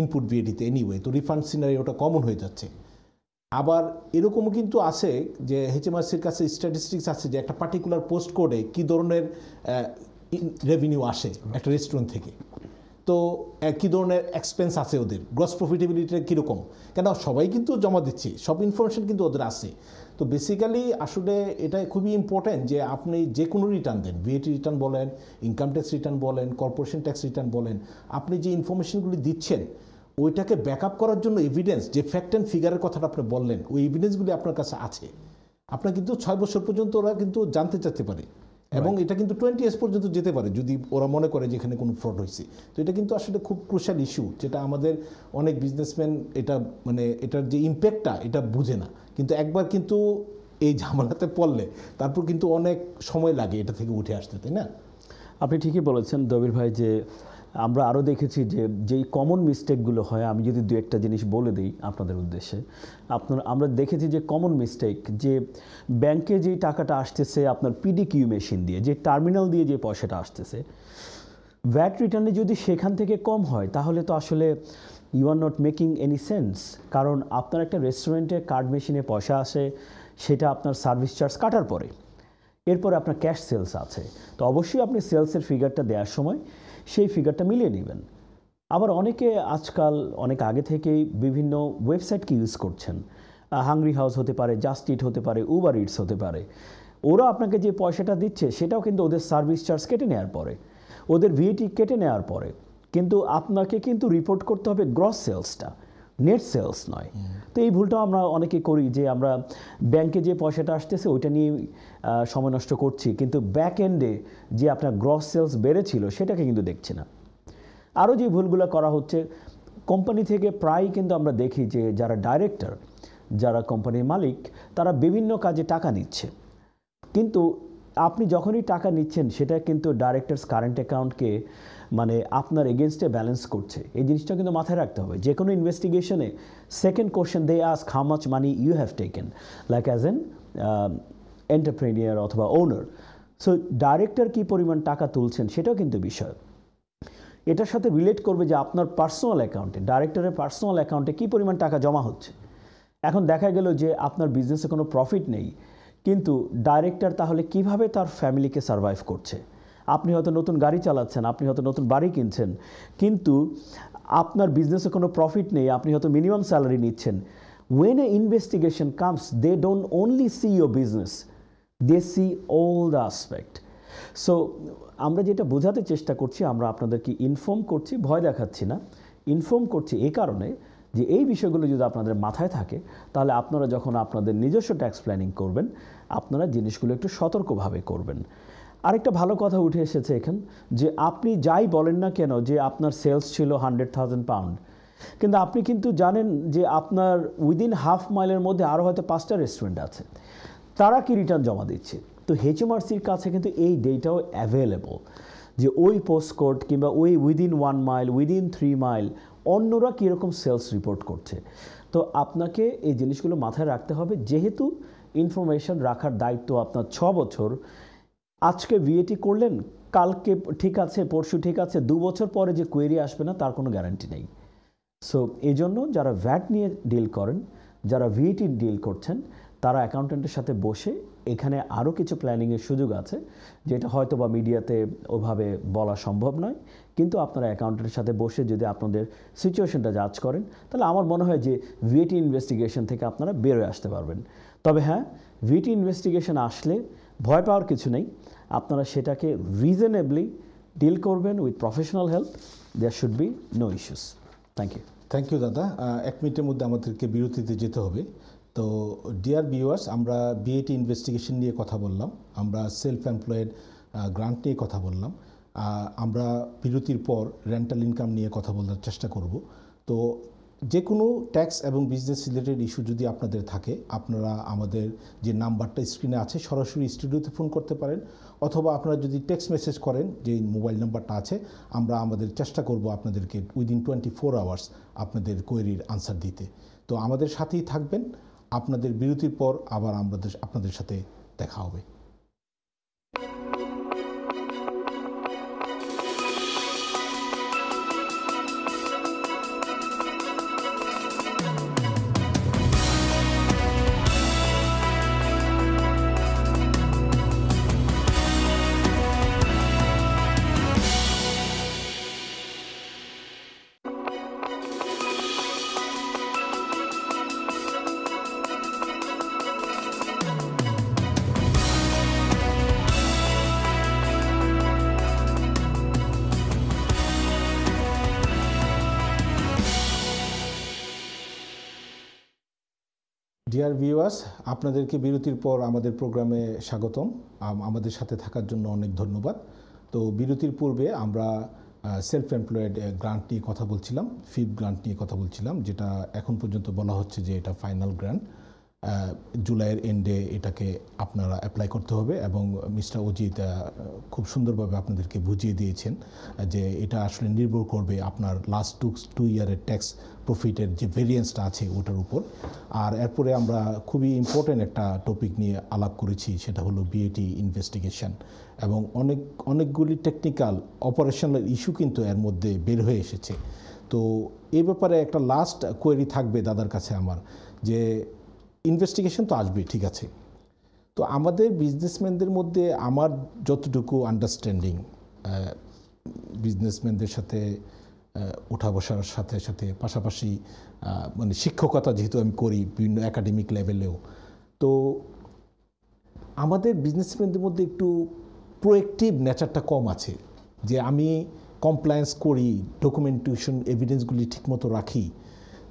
ইনপুট বিএডিতে এনিওয়ে তো রিফান্ড সিনারি ওটা কমন হয়ে যাচ্ছে আবার এরকমও কিন্তু আছে যে হেচএমআরসির কাছে স্ট্যাটিস্টিক্স আছে যে একটা পার্টিকুলার পোস্ট কোডে কী ধরনের রেভিনিউ আসে একটা রেস্টুরেন্ট থেকে তো কী ধরনের এক্সপেন্স আছে ওদের গ্রস প্রফিটেবিলিটিটা কীরকম কেন সবাই কিন্তু জমা দিচ্ছে সব ইনফরমেশন কিন্তু ওদের আছে তো বেসিক্যালি আসলে এটা খুবই ইম্পর্ট্যান্ট যে আপনি যে কোনো রিটার্ন দেন ভিএটি রিটার্ন বলেন ইনকাম ট্যাক্স রিটার্ন বলেন কর্পোরেশন ট্যাক্স রিটার্ন বলেন আপনি যে ইনফরমেশনগুলি দিচ্ছেন ওইটাকে ব্যাক করার জন্য এভিডেন্স যে ফ্যাক্ট অ্যান্ড ফিগারের কথাটা আপনি বললেন ওই এভিডেন্সগুলি আপনার কাছে আছে আপনার কিন্তু ছয় বছর পর্যন্ত ওরা কিন্তু জানতে চাইতে পারে এবং এটা কিন্তু টোয়েন্টি ইয়ার্স পর্যন্ত যেতে পারে যদি ওরা মনে করে যে এখানে কোনো ফ্রড হয়েছে তো এটা কিন্তু আসলে খুব ক্রুশাল ইস্যু যেটা আমাদের অনেক বিজনেসম্যান এটা মানে এটার যে ইম্প্যাক্টটা এটা বুঝে না কিন্তু একবার কিন্তু এই ঝামেলাতে পড়লে তারপর কিন্তু অনেক সময় লাগে এটা থেকে উঠে আসতে তাই না আপনি ঠিকই বলেছেন দবির ভাই যে আমরা আরও দেখেছি যে যেই কমন মিস্টেকগুলো হয় আমি যদি দু একটা জিনিস বলে দিই আপনাদের উদ্দেশ্যে আপনার আমরা দেখেছি যে কমন মিস্টেক যে ব্যাংকে যেই টাকাটা আসতেছে আপনার পিডি কিউ মেশিন দিয়ে যে টার্মিনাল দিয়ে যে পয়সাটা আসতেছে ভ্যাট রিটার্নে যদি সেখান থেকে কম হয় তাহলে তো আসলে you are not making any sense কারণ আপনার একটা রেস্টুরেন্টে কার্ড মেশিনে পয়সা আসে সেটা আপনার সার্ভিস চার্জ কাটার পরে এরপরে আপনার ক্যাশ সেলস আছে তো অবশ্যই আপনি সেলসের ফিগারটা দেওয়ার সময় সেই ফিগারটা মিলিয়ে নেবেন আবার অনেকে আজকাল অনেক আগে থেকেই বিভিন্ন ওয়েবসাইটকে ইউজ করছেন হাংরি হাউস হতে পারে জাস্ট ইট হতে পারে উবার ইটস হতে পারে ওরা আপনাকে যে পয়সাটা দিচ্ছে সেটাও কিন্তু ওদের সার্ভিস চার্জ কেটে নেওয়ার পরে ওদের ভিএটি কেটে নেওয়ার পরে কিন্তু আপনাকে কিন্তু রিপোর্ট করতে হবে গ্রস সেলসটা নেট সেলস নয় তো এই ভুলটাও আমরা অনেকে করি যে আমরা ব্যাংকে যে পয়সাটা আসতেছে ওইটা নিয়ে সময় নষ্ট করছি কিন্তু ব্যাক এন্ডে যে আপনার গ্রস সেলস বেড়েছিল সেটাকে কিন্তু দেখছি না আরও যে ভুলগুলো করা হচ্ছে কোম্পানি থেকে প্রায় কিন্তু আমরা দেখি যে যারা ডাইরেক্টর যারা কোম্পানির মালিক তারা বিভিন্ন কাজে টাকা নিচ্ছে কিন্তু আপনি যখনই টাকা নিচ্ছেন সেটা কিন্তু ডাইরেক্টার্স কারেন্ট অ্যাকাউন্টকে মানে আপনার এগেনস্টে ব্যালেন্স করছে এই জিনিসটা কিন্তু মাথায় রাখতে হবে যে কোনো ইনভেস্টিগেশনে second question they ask how much money you have taken like as an entrepreneur অথবা ওনার সো ডাইরেক্টর কী পরিমাণ টাকা তুলছেন সেটাও কিন্তু বিষয় এটার সাথে রিলেট করবে যে আপনার পার্সোনাল অ্যাকাউন্টে ডাইরেক্টরের পার্সোনাল অ্যাকাউন্টে কী পরিমাণ টাকা জমা হচ্ছে এখন দেখা গেল যে আপনার বিজনেসে কোনো প্রফিট নেই কিন্তু ডাইরেক্টর তাহলে কিভাবে তার ফ্যামিলিকে সারভাইভ করছে আপনি হয়তো নতুন গাড়ি চালাচ্ছেন আপনি হয়তো নতুন বাড়ি কিনছেন কিন্তু আপনার বিজনেসে কোনো প্রফিট নেই আপনি হয়তো মিনিমাম স্যালারি নিচ্ছেন when a investigation comes they don't only see your business they see all the aspect so আমরা যেটা বোঝাতে চেষ্টা করছি আমরা আপনাদেরকে ইনফর্ম করছি ভয় দেখাচ্ছি না ইনফর্ম করছি এ কারণে যে এই বিষয়গুলো যদি আপনাদের মাথায় থাকে তাহলে আপনারা যখন আপনাদের নিজস্ব ট্যাক্স প্ল্যানিং করবেন আপনারা জিনিসগুলো একটু সতর্কভাবে করবেন আরেকটা ভালো কথা উঠে এসেছে এখান যে আপনি যাই বলেন না কেন যে আপনার সেলস ছিল হান্ড্রেড থাউজেন্ড পাউন্ড কিন্তু আপনি কিন্তু জানেন যে আপনার উইদিন হাফ মাইলের মধ্যে আরও হয়তো পাঁচটা রেস্টুরেন্ট আছে তারা কি রিটার্ন জমা দিচ্ছে তো হেচএমআরসির কাছে কিন্তু এই ডেটাও অ্যাভেলেবল যে ওই পোস্ট কোড কিংবা ওই within one mile within three mile অন্যরা কীরকম সেলস রিপোর্ট করছে তো আপনাকে এই জিনিসগুলো মাথায় রাখতে হবে যেহেতু ইনফরমেশন রাখার দায়িত্ব আপনার ছ বছর আজকে বিএটি করলেন কালকে ঠিক আছে পরশু ঠিক আছে দু বছর পরে যে কোয়েরি আসবে না তার কোনো গ্যারান্টি নেই সো এই জন্য যারা ভ্যাট নিয়ে ডিল করেন যারা ভিএটি ডিল করছেন তারা অ্যাকাউন্ট্যান্টের সাথে বসে এখানে আরও কিছু প্ল্যানিংয়ের সুযোগ আছে যেটা হয়তো বা মিডিয়াতে ওভাবে বলা সম্ভব নয় কিন্তু আপনারা অ্যাকাউন্টের সাথে বসে যদি আপনাদের সিচুয়েশনটা যাচ করেন তাহলে আমার মনে হয় যে ভিএটি ইনভেস্টিগেশন থেকে আপনারা বেরোয় আসতে পারবেন তবে হ্যাঁ ভিটি ইনভেস্টিগেশন আসলে ভয় পাওয়ার কিছু নেই আপনারা সেটাকে রিজনেবলি ডিল করবেন with professional help there should be no issues thank you thank you দাদা এক মিনিটের মধ্যে আমাদেরকে বিরতিতে যেতে হবে তো ডিয়ার ভিউয়ার্স আমরা বিএটি ইনভেস্টিগেশন নিয়ে কথা বললাম আমরা সেলফ এমপ্লয়েড গ্রান্ট নিয়ে কথা বললাম আমরা বিরতির পর রেন্টাল ইনকাম নিয়ে কথা বলার চেষ্টা করব তো যে কোনো ট্যাক্স এবং বিজনেস রিলেটেড ইস্যু যদি আপনাদের থাকে আপনারা আমাদের যে নাম্বারটা স্ক্রিনে আছে সরাসরি স্টুডিওতে ফোন করতে পারেন অথবা আপনারা যদি টেক্সট মেসেজ করেন যে মোবাইল নাম্বারটা আছে আমরা আমাদের চেষ্টা করব আপনাদেরকে উইদিন টোয়েন্টি ফোর আওয়ার্স আপনাদের কোয়েরির আনসার দিতে তো আমাদের সাথেই থাকবেন আপনাদের বিরতির পর আবার আমাদের আপনাদের সাথে দেখা হবে ডিয়ার ভিউয়ার্স আপনাদেরকে বিরতির পর আমাদের প্রোগ্রামে স্বাগতম আমাদের সাথে থাকার জন্য অনেক ধন্যবাদ তো বিরতির পূর্বে আমরা সেলফ এমপ্লয়েড গ্রান্ট নিয়ে কথা বলছিলাম ফিফ গ্রান্ট নিয়ে কথা বলছিলাম যেটা এখন পর্যন্ত বলা হচ্ছে যে এটা ফাইনাল গ্রান্ট জুলাইয়ের এন্ডে এটাকে আপনারা অ্যাপ্লাই করতে হবে এবং মিস্টার অজিত খুব সুন্দরভাবে আপনাদেরকে বুঝিয়ে দিয়েছেন যে এটা আসলে নির্ভর করবে আপনার লাস্ট টু টু ইয়ারের ট্যাক্স প্রফিটের যে ভেরিয়েন্সটা আছে ওটার উপর আর এরপরে আমরা খুবই ইম্পর্ট্যান্ট একটা টপিক নিয়ে আলাপ করেছি সেটা হলো বিএটি ইনভেস্টিগেশন এবং অনেক অনেকগুলি টেকনিক্যাল অপারেশনাল ইস্যু কিন্তু এর মধ্যে বের হয়ে এসেছে তো এই ব্যাপারে একটা লাস্ট কোয়েরি থাকবে দাদার কাছে আমার যে ইনভেস্টিগেশন তো আসবে ঠিক আছে তো আমাদের বিজনেসম্যানদের মধ্যে আমার যতটুকু আন্ডারস্ট্যান্ডিং বিজনেসম্যানদের সাথে ওঠা বসার সাথে সাথে পাশাপাশি মানে শিক্ষকতা যেহেতু আমি করি বিভিন্ন একাডেমিক লেভেলেও তো আমাদের বিজনেসম্যানদের মধ্যে একটু প্রোয়েক্টিভ নেচারটা কম আছে যে আমি কমপ্লায়েন্স করি ডকুমেন্টেশন এভিডেন্সগুলি ঠিকমতো রাখি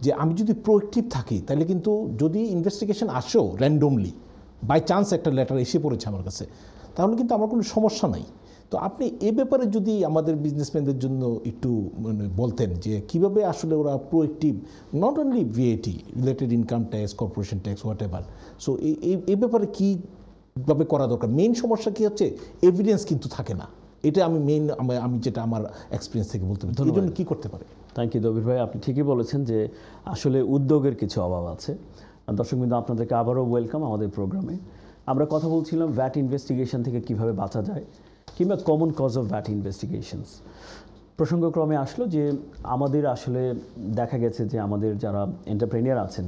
যে আমি যদি প্রোয়েক্টিভ থাকি তাহলে কিন্তু যদি ইনভেস্টিগেশন আসো র্যান্ডমলি বাই চান্স একটা লেটার এসে পড়েছে আমার কাছে তাহলে কিন্তু আমার কোনো সমস্যা নাই তো আপনি এ ব্যাপারে যদি আমাদের বিজনেসম্যানদের জন্য একটু মানে বলতেন যে কিভাবে আসলে ওরা proactive not only VAT related income tax corporation tax whatever so এই এই ব্যাপারে কীভাবে করা দরকার মেইন সমস্যা কী হচ্ছে এভিডেন্স কিন্তু থাকে না এটা আমি মেইন আমি যেটা আমার এক্সপিরিয়েন্স থেকে বলতে পারি জন্য কী করতে পারি থ্যাংক ইউ দবির ভাই আপনি ঠিকই বলেছেন যে আসলে উদ্যোগের কিছু অভাব আছে দর্শক বিন্দু আপনাদেরকে আবারও ওয়েলকাম আমাদের প্রোগ্রামে আমরা কথা বলছিলাম ভ্যাট ইনভেস্টিগেশন থেকে কিভাবে বাঁচা যায় কিংবা common cause of VAT investigations প্রসঙ্গক্রমে আসলো যে আমাদের আসলে দেখা গেছে যে আমাদের যারা এন্টারপ্রেনিয়ার আছেন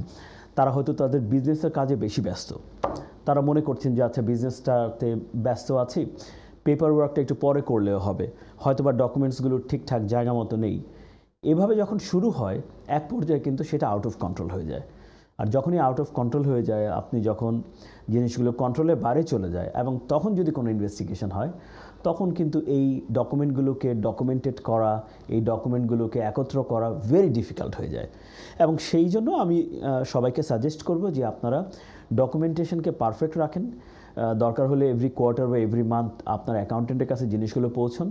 তারা হয়তো তাদের বিজনেসের কাজে বেশি ব্যস্ত তারা মনে করছেন যে আচ্ছা বিজনেসটাতে ব্যস্ত আছি পেপার ওয়ার্কটা একটু পরে করলেও হবে হয়তো বা ডকুমেন্টসগুলো ঠিকঠাক জায়গা মতো নেই এভাবে যখন শুরু হয় এক পর্যায়ে কিন্তু সেটা আউট অফ কন্ট্রোল হয়ে যায় আর যখনই আউট অফ কন্ট্রোল হয়ে যায় আপনি যখন জিনিসগুলো কন্ট্রোলের বাইরে চলে যায় এবং তখন যদি কোনো ইনভেস্টিগেশন হয় তখন কিন্তু এই ডকুমেন্টগুলোকে ডকুমেন্টেড করা এই ডকুমেন্টগুলোকে একত্র করা ভেরি ডিফিকাল্ট হয়ে যায় এবং সেই জন্য আমি সবাইকে সাজেস্ট করব যে আপনারা ডকুমেন্টেশনকে পারফেক্ট রাখেন দরকার হলে এভরি কোয়ার্টার বা এভরি মান্থ আপনার অ্যাকাউন্টেন্টের কাছে জিনিসগুলো পৌঁছন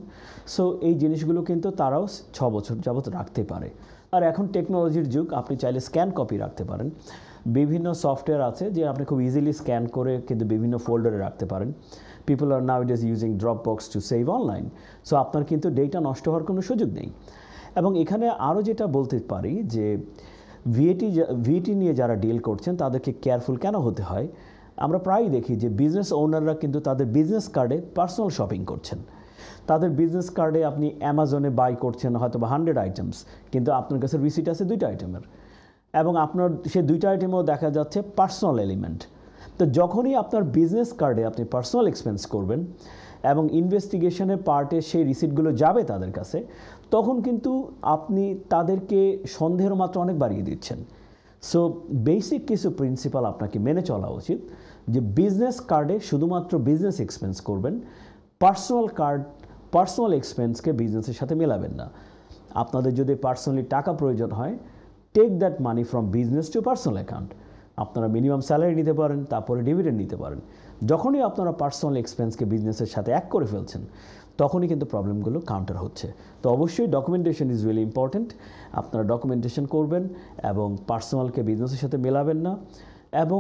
সো এই জিনিসগুলো কিন্তু তারাও ছ বছর যাবৎ রাখতে পারে আর এখন টেকনোলজির যুগ আপনি চাইলে স্ক্যান কপি রাখতে পারেন বিভিন্ন সফটওয়্যার আছে যে আপনি খুব ইজিলি স্ক্যান করে কিন্তু বিভিন্ন ফোল্ডারে রাখতে পারেন people are now it is using Dropbox to save online so আপনার কিন্তু ডেটা নষ্ট হওয়ার কোনো সুযোগ নেই এবং এখানে আরও যেটা বলতে পারি যে ভিএটি ভিএটি নিয়ে যারা ডিল করছেন তাদেরকে কেয়ারফুল কেন হতে হয় আমরা প্রায়ই দেখি যে বিজনেস ওনাররা কিন্তু তাদের বিজনেস কার্ডে পার্সোনাল শপিং করছেন তাদের বিজনেস কার্ডে আপনি অ্যামাজনে বাই করছেন হয়তো বা হান্ড্রেড আইটেমস কিন্তু আপনার কাছে রিসিট আছে দুইটা আইটেমের এবং আপনার সে দুইটা আইটেমেও দেখা যাচ্ছে পার্সোনাল এলিমেন্ট তো যখনই আপনার বিজনেস কার্ডে আপনি পার্সোনাল এক্সপেন্স করবেন এবং ইনভেস্টিগেশনের পার্টে সেই রিসিটগুলো যাবে তাদের কাছে তখন কিন্তু আপনি তাদেরকে সন্দেহের মাত্রা অনেক বাড়িয়ে দিচ্ছেন সো বেসিক কিছু প্রিন্সিপাল আপনাকে মেনে চলা উচিত যে বিজনেস কার্ডে শুধুমাত্র বিজনেস এক্সপেন্স করবেন পার্সোনাল কার্ড পার্সোনাল এক্সপেন্সকে বিজনেসের সাথে মেলাবেন না আপনাদের যদি পার্সোনালি টাকা প্রয়োজন হয় take that money from business to personal account আপনারা মিনিমাম স্যালারি নিতে পারেন তারপরে ডিভিডেন্ড নিতে পারেন যখনই আপনারা পার্সোনাল এক্সপেন্সকে বিজনেসের সাথে এক করে ফেলছেন তখনই কিন্তু প্রবলেমগুলো কাউন্টার হচ্ছে তো অবশ্যই ডকুমেন্টেশন ইজ রিয়েলি ইম্পর্ট্যান্ট আপনারা ডকুমেন্টেশন করবেন এবং পার্সোনালকে বিজনেসের সাথে মেলাবেন না এবং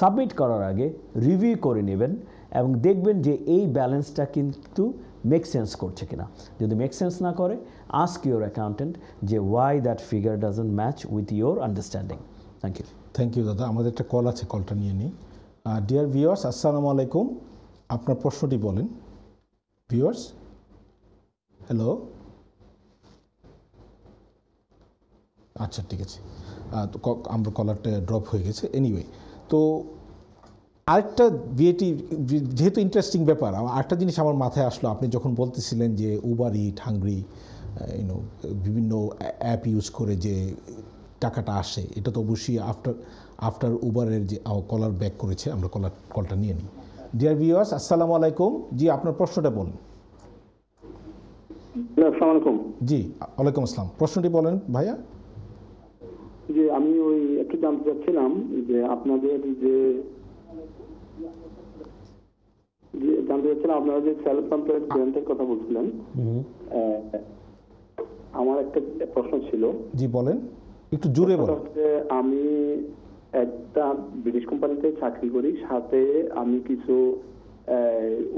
সাবমিট করার আগে রিভিউ করে নেবেন এবং দেখবেন যে এই ব্যালেন্সটা কিন্তু মেক সেন্স করছে কিনা যদি মেক সেন্স না করে আস্ক ইউর অ্যাকাউন্টেন্ট যে why that figure doesn't match with your understanding thank you thank you দাদা আমাদের একটা কল আছে কলটা নিয়ে নিই ডিয়ার ভিওয়ার্স আসসালামু আলাইকুম আপনার প্রশ্নটি বলেন ভিওয়ার্স হ্যালো আচ্ছা ঠিক আছে তো আমরা কলারটা ড্রপ হয়ে গেছে এনিওয়ে তো আরেকটা বিয়েটি যেহেতু ইন্টারেস্টিং ব্যাপার আরেকটা জিনিস আমার মাথায় আসলো আপনি যখন বলতেছিলেন যে ইট ঠাংরি ইউনো বিভিন্ন অ্যাপ ইউজ করে যে টাকাটা আসে এটা তো অবশ্যই আফটার আফটার উবারের যে কলার ব্যাক করেছে আমরা কলার কলটা নিয়ে নিই ডিয়ার ভিউয়ার্স আসসালামু আলাইকুম জি আপনার প্রশ্নটা বলুন হ্যাঁ, জি ওয়ালাইকুম আসসালাম প্রশ্নটি বলেন ভাইয়া যে আমি ওই একটু জানতে চাচ্ছিলাম যে আপনাদের যে জানতে চাচ্ছিলাম আপনারা যে সেলফ এমপ্লয়েড স্টুডেন্টের কথা বলছিলেন আমার একটা প্রশ্ন ছিল জি বলেন একটু জোরে বলেন আমি একটা ব্রিটিশ কোম্পানিতে চাকরি করি সাথে আমি কিছু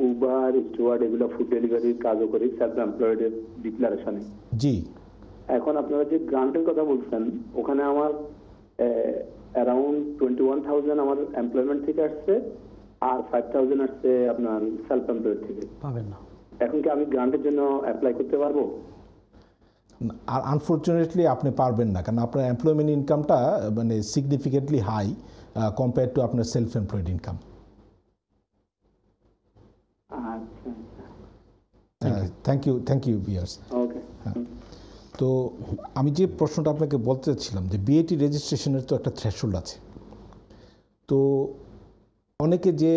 উবার স্টুয়ার্ড এগুলো ফুড ডেলিভারির কাজও করি সেলফ এমপ্লয়েড ডিক্লারেশনে জি এখন আপনারা যে গ্রান্টের কথা বলছেন ওখানে আমার অ্যারাউন্ড টোয়েন্টি ওয়ান থাউজেন্ড আমার এমপ্লয়মেন্ট থেকে আসছে আর ফাইভ থাউজেন্ড আসছে আপনার সেলফ এমপ্লয়েড থেকে পাবেন না এখন কি আমি গ্রান্টের জন্য অ্যাপ্লাই করতে পারবো আর আনফর্চুনেটলি আপনি পারবেন না কারণ আপনার এমপ্লয়মেন্ট ইনকামটা মানে সিগনিফিকেন্টলি হাই কম্পেয়ার টু আপনার self employed income thank you thank you বিয়ার্স ওকে তো আমি যে প্রশ্নটা আপনাকে বলতে চাচ্ছিলাম যে বিএটি রেজিস্ট্রেশনের তো একটা থ্রেশোল্ড আছে তো অনেকে যে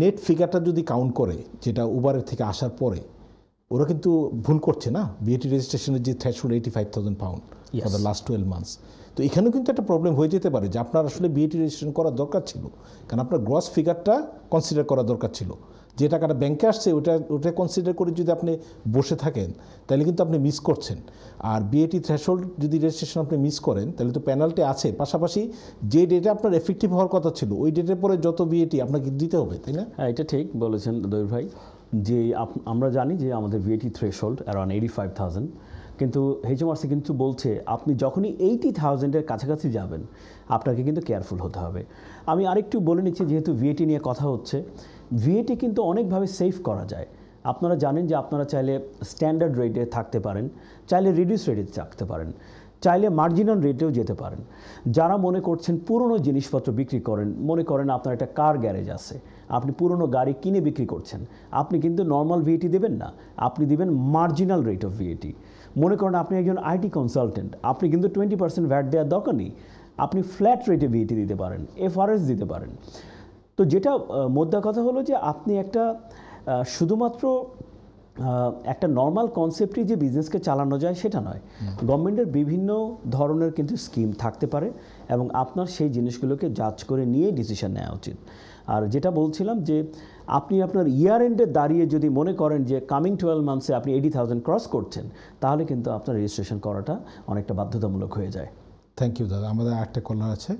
নেট ফিগারটা যদি কাউন্ট করে যেটা উবারের থেকে আসার পরে ওরা কিন্তু ভুল করছে না বিএটি রেজিস্ট্রেশনের যে threshold eighty five thousand pound for the last twelve months তো এখানেও কিন্তু একটা প্রবলেম হয়ে যেতে পারে যে আপনার আসলে বিএটি রেজিস্ট্রেশন করার দরকার ছিল কারণ আপনার গ্রস ফিগারটা কনসিডার করা দরকার ছিল যে টাকাটা ব্যাংকে আসছে ওটা ওটা কনসিডার করে যদি আপনি বসে থাকেন তাহলে কিন্তু আপনি মিস করছেন আর বিএটি থ্রেশোল্ড যদি রেজিস্ট্রেশন আপনি মিস করেন তাহলে তো পেনাল্টি আছে পাশাপাশি যে ডেটে আপনার এফেক্টিভ হওয়ার কথা ছিল ওই ডেটের পরে যত বিএটি আপনাকে দিতে হবে তাই না হ্যাঁ এটা ঠিক বলেছেন দৈর ভাই যে আমরা জানি যে আমাদের VAT threshold around eighty five thousand কিন্তু এইচএমআরসি কিন্তু বলছে আপনি যখনই এইটি থাউজেন্ডের কাছাকাছি যাবেন আপনাকে কিন্তু কেয়ারফুল হতে হবে আমি আরেকটু বলে নিচ্ছি যেহেতু ভিএটি নিয়ে কথা হচ্ছে ভিএটি কিন্তু অনেকভাবে সেভ করা যায় আপনারা জানেন যে আপনারা চাইলে স্ট্যান্ডার্ড রেটে থাকতে পারেন চাইলে রিডিউস রেটে থাকতে পারেন চাইলে মার্জিনাল রেটেও যেতে পারেন যারা মনে করছেন পুরনো জিনিসপত্র বিক্রি করেন মনে করেন আপনার একটা কার গ্যারেজ আছে আপনি পুরনো গাড়ি কিনে বিক্রি করছেন আপনি কিন্তু নর্মাল ভিএটি দেবেন না আপনি দেবেন মার্জিনাল রেট অফ ভিএটি মনে করেন আপনি একজন আইটি কনসালটেন্ট আপনি কিন্তু টোয়েন্টি পার্সেন্ট ভ্যাট দেওয়ার দরকার নেই আপনি ফ্ল্যাট রেটে ভিএটি দিতে পারেন এফআরএস দিতে পারেন তো যেটা মোদ্দা কথা হলো যে আপনি একটা শুধুমাত্র একটা নর্মাল কনসেপ্টই যে বিজনেসকে চালানো যায় সেটা নয় গভর্নমেন্টের বিভিন্ন ধরনের কিন্তু স্কিম থাকতে পারে এবং আপনার সেই জিনিসগুলোকে জাজ করে নিয়ে ডিসিশন নেওয়া উচিত আর যেটা বলছিলাম যে আপনি আপনার ইয়ার এন্ডে দাঁড়িয়ে যদি মনে করেন যে কামিং টুয়েলভ মান্থসে আপনি এইটি থাউজেন্ড ক্রস করছেন তাহলে কিন্তু আপনার রেজিস্ট্রেশন করাটা অনেকটা বাধ্যতামূলক হয়ে যায় থ্যাংক ইউ দাদা আমাদের একটা কলার আছে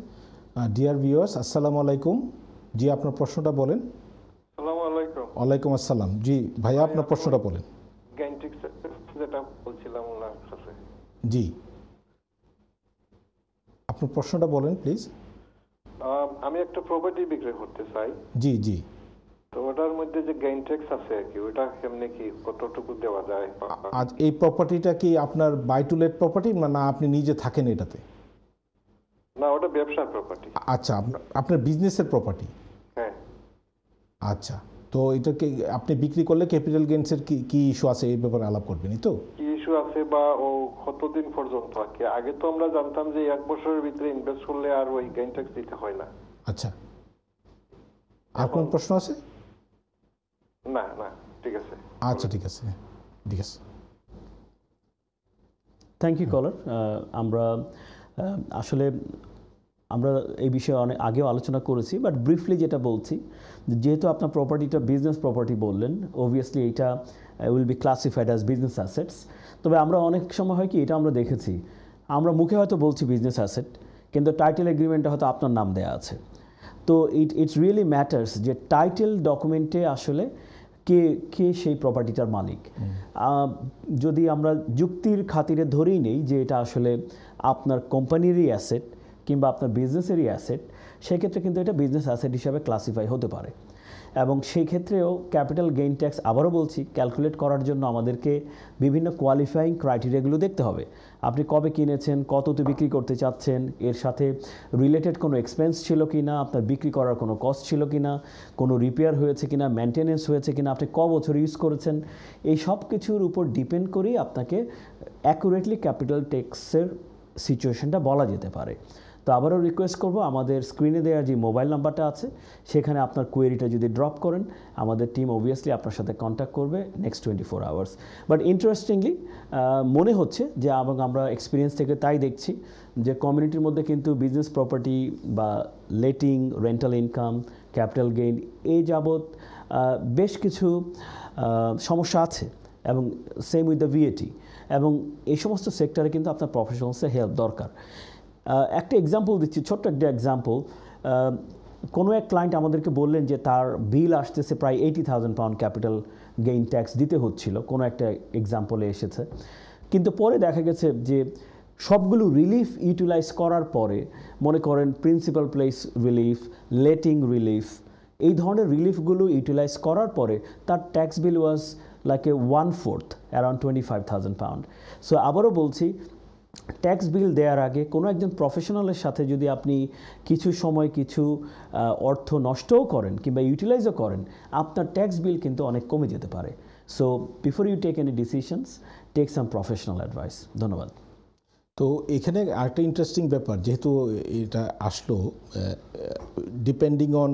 ডিয়ার ভিউয়ার্স আসসালামু আলাইকুম জি আপনার প্রশ্নটা বলেন ওয়ালাইকুম আসসালাম জি ভাইয়া আপনার প্রশ্নটা বলেন যেটা বলছিলাম জি আপনার প্রশ্নটা বলেন প্লিজ আমি একটা প্রপার্টি বিক্রি করতে চাই জি জি তো ওটার মধ্যে যে গেইন ট্যাক্স আছে আর কি ওটা কেমনে কি কতটুকু দেওয়া যায় আজ এই প্রপার্টিটা কি আপনার বাই টু লেট প্রপার্টি না আপনি নিজে থাকেন এটাতে না ওটা ব্যবসার প্রপার্টি আচ্ছা আপনার বিজনেসের প্রপার্টি আচ্ছা তো এটাকে আপনি বিক্রি করলে ক্যাপিটাল গেইনসের কি কি ইস্যু আছে এই ব্যাপারে আলাপ করবেন তো কি ইস্যু আছে বা ও কতদিন পর্যন্ত থাকে আগে তো আমরা জানতাম যে এক বছরের ভিতরে ইনভেস্ট করলে আর ওই গেইন ট্যাক্স দিতে হয় না আচ্ছা আর কোন প্রশ্ন আছে না না ঠিক আছে আচ্ছা ঠিক আছে ঠিক আছে থ্যাংক ইউ কলার আমরা আসলে আমরা এই বিষয়ে অনেক আগেও আলোচনা করেছি বাট ব্রিফলি যেটা বলছি যেহেতু আপনার প্রপার্টিটা বিজনেস প্রপার্টি বললেন অবভিয়াসলি এটা will be classified as business assets তবে আমরা অনেক সময় হয় কি এটা আমরা দেখেছি আমরা মুখে হয়তো বলছি বিজনেস অ্যাসেট কিন্তু টাইটেল এগ্রিমেন্টটা হয়তো আপনার নাম দেওয়া আছে তো ইট ইটস রিয়েলি ম্যাটার্স যে টাইটেল ডকুমেন্টে আসলে কে কে সেই প্রপার্টিটার মালিক যদি আমরা যুক্তির খাতিরে ধরেই নেই যে এটা আসলে আপনার কোম্পানিরই অ্যাসেট কিংবা আপনার বিজনেসেরই অ্যাসেট সেক্ষেত্রে কিন্তু এটা বিজনেস অ্যাসেট হিসাবে ক্লাসিফাই হতে পারে এবং সেই ক্ষেত্রেও ক্যাপিটাল গেইন ট্যাক্স আবারও বলছি ক্যালকুলেট করার জন্য আমাদেরকে বিভিন্ন কোয়ালিফাইং ক্রাইটেরিয়াগুলো দেখতে হবে আপনি কবে কিনেছেন কততে বিক্রি করতে চাচ্ছেন এর সাথে রিলেটেড কোনো এক্সপেন্স ছিল কি না আপনার বিক্রি করার কোনো কস্ট ছিল কি না কোনো রিপেয়ার হয়েছে কি না মেনটেনেন্স হয়েছে কি না আপনি ক বছর ইউজ করেছেন এই সব কিছুর উপর ডিপেন্ড করেই আপনাকে অ্যাকুরেটলি ক্যাপিটাল ট্যাক্সের সিচুয়েশনটা বলা যেতে পারে তো আবারও রিকোয়েস্ট করব আমাদের স্ক্রিনে দেওয়া যে মোবাইল নাম্বারটা আছে সেখানে আপনার কোয়েরিটা যদি ড্রপ করেন আমাদের টিম অবভিয়াসলি আপনার সাথে কন্ট্যাক্ট করবে next twenty four hours but interestingly মনে হচ্ছে যে এবং আমরা এক্সপিরিয়েন্স থেকে তাই দেখছি যে কমিউনিটির মধ্যে কিন্তু বিজনেস প্রপার্টি বা letting rental income capital gain এই যাবৎ বেশ কিছু সমস্যা আছে এবং সেম উইথ দ্য ভিএটি এবং এই সমস্ত সেক্টরে কিন্তু আপনার প্রফেশনালসে হেল্প দরকার একটা এক্সাম্পল দিচ্ছি ছোট্ট একটা এক্সাম্পল কোনো এক ক্লায়েন্ট আমাদেরকে বললেন যে তার বিল আসতেছে প্রায় eighty thousand pound capital gain tax দিতে হচ্ছিল কোনো একটা এক্সাম্পলে এসেছে কিন্তু পরে দেখা গেছে যে সবগুলো রিলিফ ইউটিলাইজ করার পরে মনে করেন principal place relief letting relief এই ধরনের রিলিফগুলো ইউটিলাইজ করার পরে তার tax bill was like a one fourth around twenty five thousand pound so আবারও বলছি ট্যাক্স বিল দেওয়ার আগে কোনো একজন প্রফেশনালের সাথে যদি আপনি কিছু সময় কিছু অর্থ নষ্টও করেন কিংবা ইউটিলাইজও করেন আপনার ট্যাক্স বিল কিন্তু অনেক কমে যেতে পারে so before you take any decisions take some professional advice ধন্যবাদ তো এখানে আরেকটা ইন্টারেস্টিং ব্যাপার যেহেতু এটা আসলো ডিপেন্ডিং অন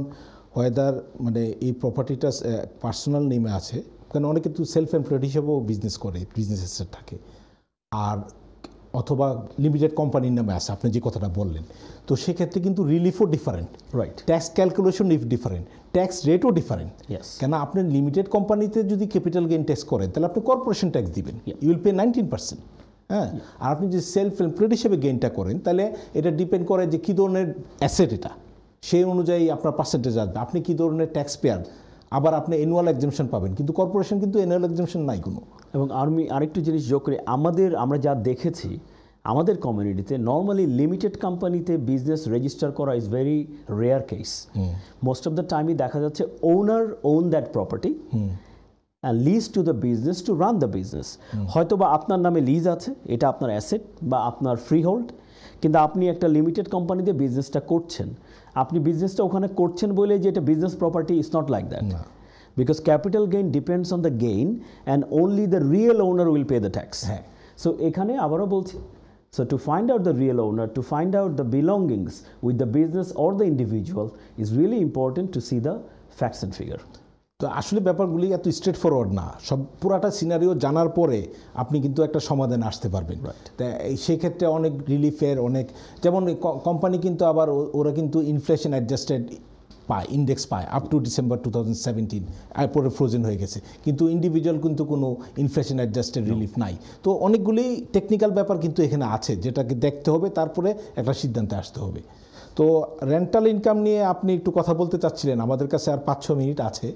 ওয়েদার মানে এই প্রপার্টিটা পার্সোনাল নেমে আছে কারণ অনেকে তো সেলফ এমপ্লয়েড হিসেবেও বিজনেস করে বিজনেস থাকে আর অথবা লিমিটেড কোম্পানির নামে আছে আপনি যে কথাটা বললেন তো সেক্ষেত্রে কিন্তু রিলিফও different right tax calculation if different tax রেটও ডিফারেন্ট কেন আপনি লিমিটেড কোম্পানিতে যদি ক্যাপিটাল গেইন ট্যাক্স করেন তাহলে আপনি কর্পোরেশন ট্যাক্স দিবেন ইউল পে নাইনটিন পার্সেন্ট হ্যাঁ আর আপনি যদি সেলফ এমপ্লয়েড হিসেবে গেইনটা করেন তাহলে এটা ডিপেন্ড করে যে কী ধরনের অ্যাসেট এটা সেই অনুযায়ী আপনার পার্সেন্টেজ আসবে আপনি কী ধরনের ট্যাক্স পেয়ার আবার আপনি অ্যানুয়াল এক্সামশন পাবেন কিন্তু কর্পোরেশন কিন্তু অ্যানুয়াল এক্সামশন নাই কোনো এবং আমি আরেকটি জিনিস যোগ করি আমাদের আমরা যা দেখেছি আমাদের কমিউনিটিতে নর্মালি লিমিটেড কোম্পানিতে বিজনেস রেজিস্টার করা is very rare case most of the টাইমই দেখা যাচ্ছে owner own that property lease to the business to run the business হয়তো বা আপনার নামে লিজ আছে এটা আপনার অ্যাসেট বা আপনার ফ্রি হোল্ড কিন্তু আপনি একটা লিমিটেড কোম্পানিতে বিজনেসটা করছেন আপনি বিজনেসটা ওখানে করছেন বলে যে এটা business property is not like that because capital gain depends on the gain and only the real owner will pay the tax হ্যাঁ সো এখানে আবারও বলছি so to find out the real owner to find out the belongings with the business or the individual is really important to see the facts and figure তো আসলে ব্যাপারগুলি এত straight forward না সব পুরাটা সিনারিও জানার পরে আপনি কিন্তু একটা সমাধান আসতে পারবেন এই সেক্ষেত্রে অনেক রিলিফের অনেক যেমন কোম্পানি কিন্তু আবার ওরা কিন্তু ইনফ্লেশন অ্যাডজাস্টেড পায় ইন্ডেক্স পায় up to December two thousand seventeen এরপরে ফ্রোজেন হয়ে গেছে কিন্তু ইন্ডিভিজুয়াল কিন্তু কোনো ইনফ্লেশন অ্যাডজাস্টেড রিলিফ নাই তো অনেকগুলি টেকনিক্যাল ব্যাপার কিন্তু এখানে আছে যেটাকে দেখতে হবে তারপরে একটা সিদ্ধান্তে আসতে হবে তো রেন্টাল ইনকাম নিয়ে আপনি একটু কথা বলতে চাচ্ছিলেন আমাদের কাছে আর পাঁচ ছ মিনিট আছে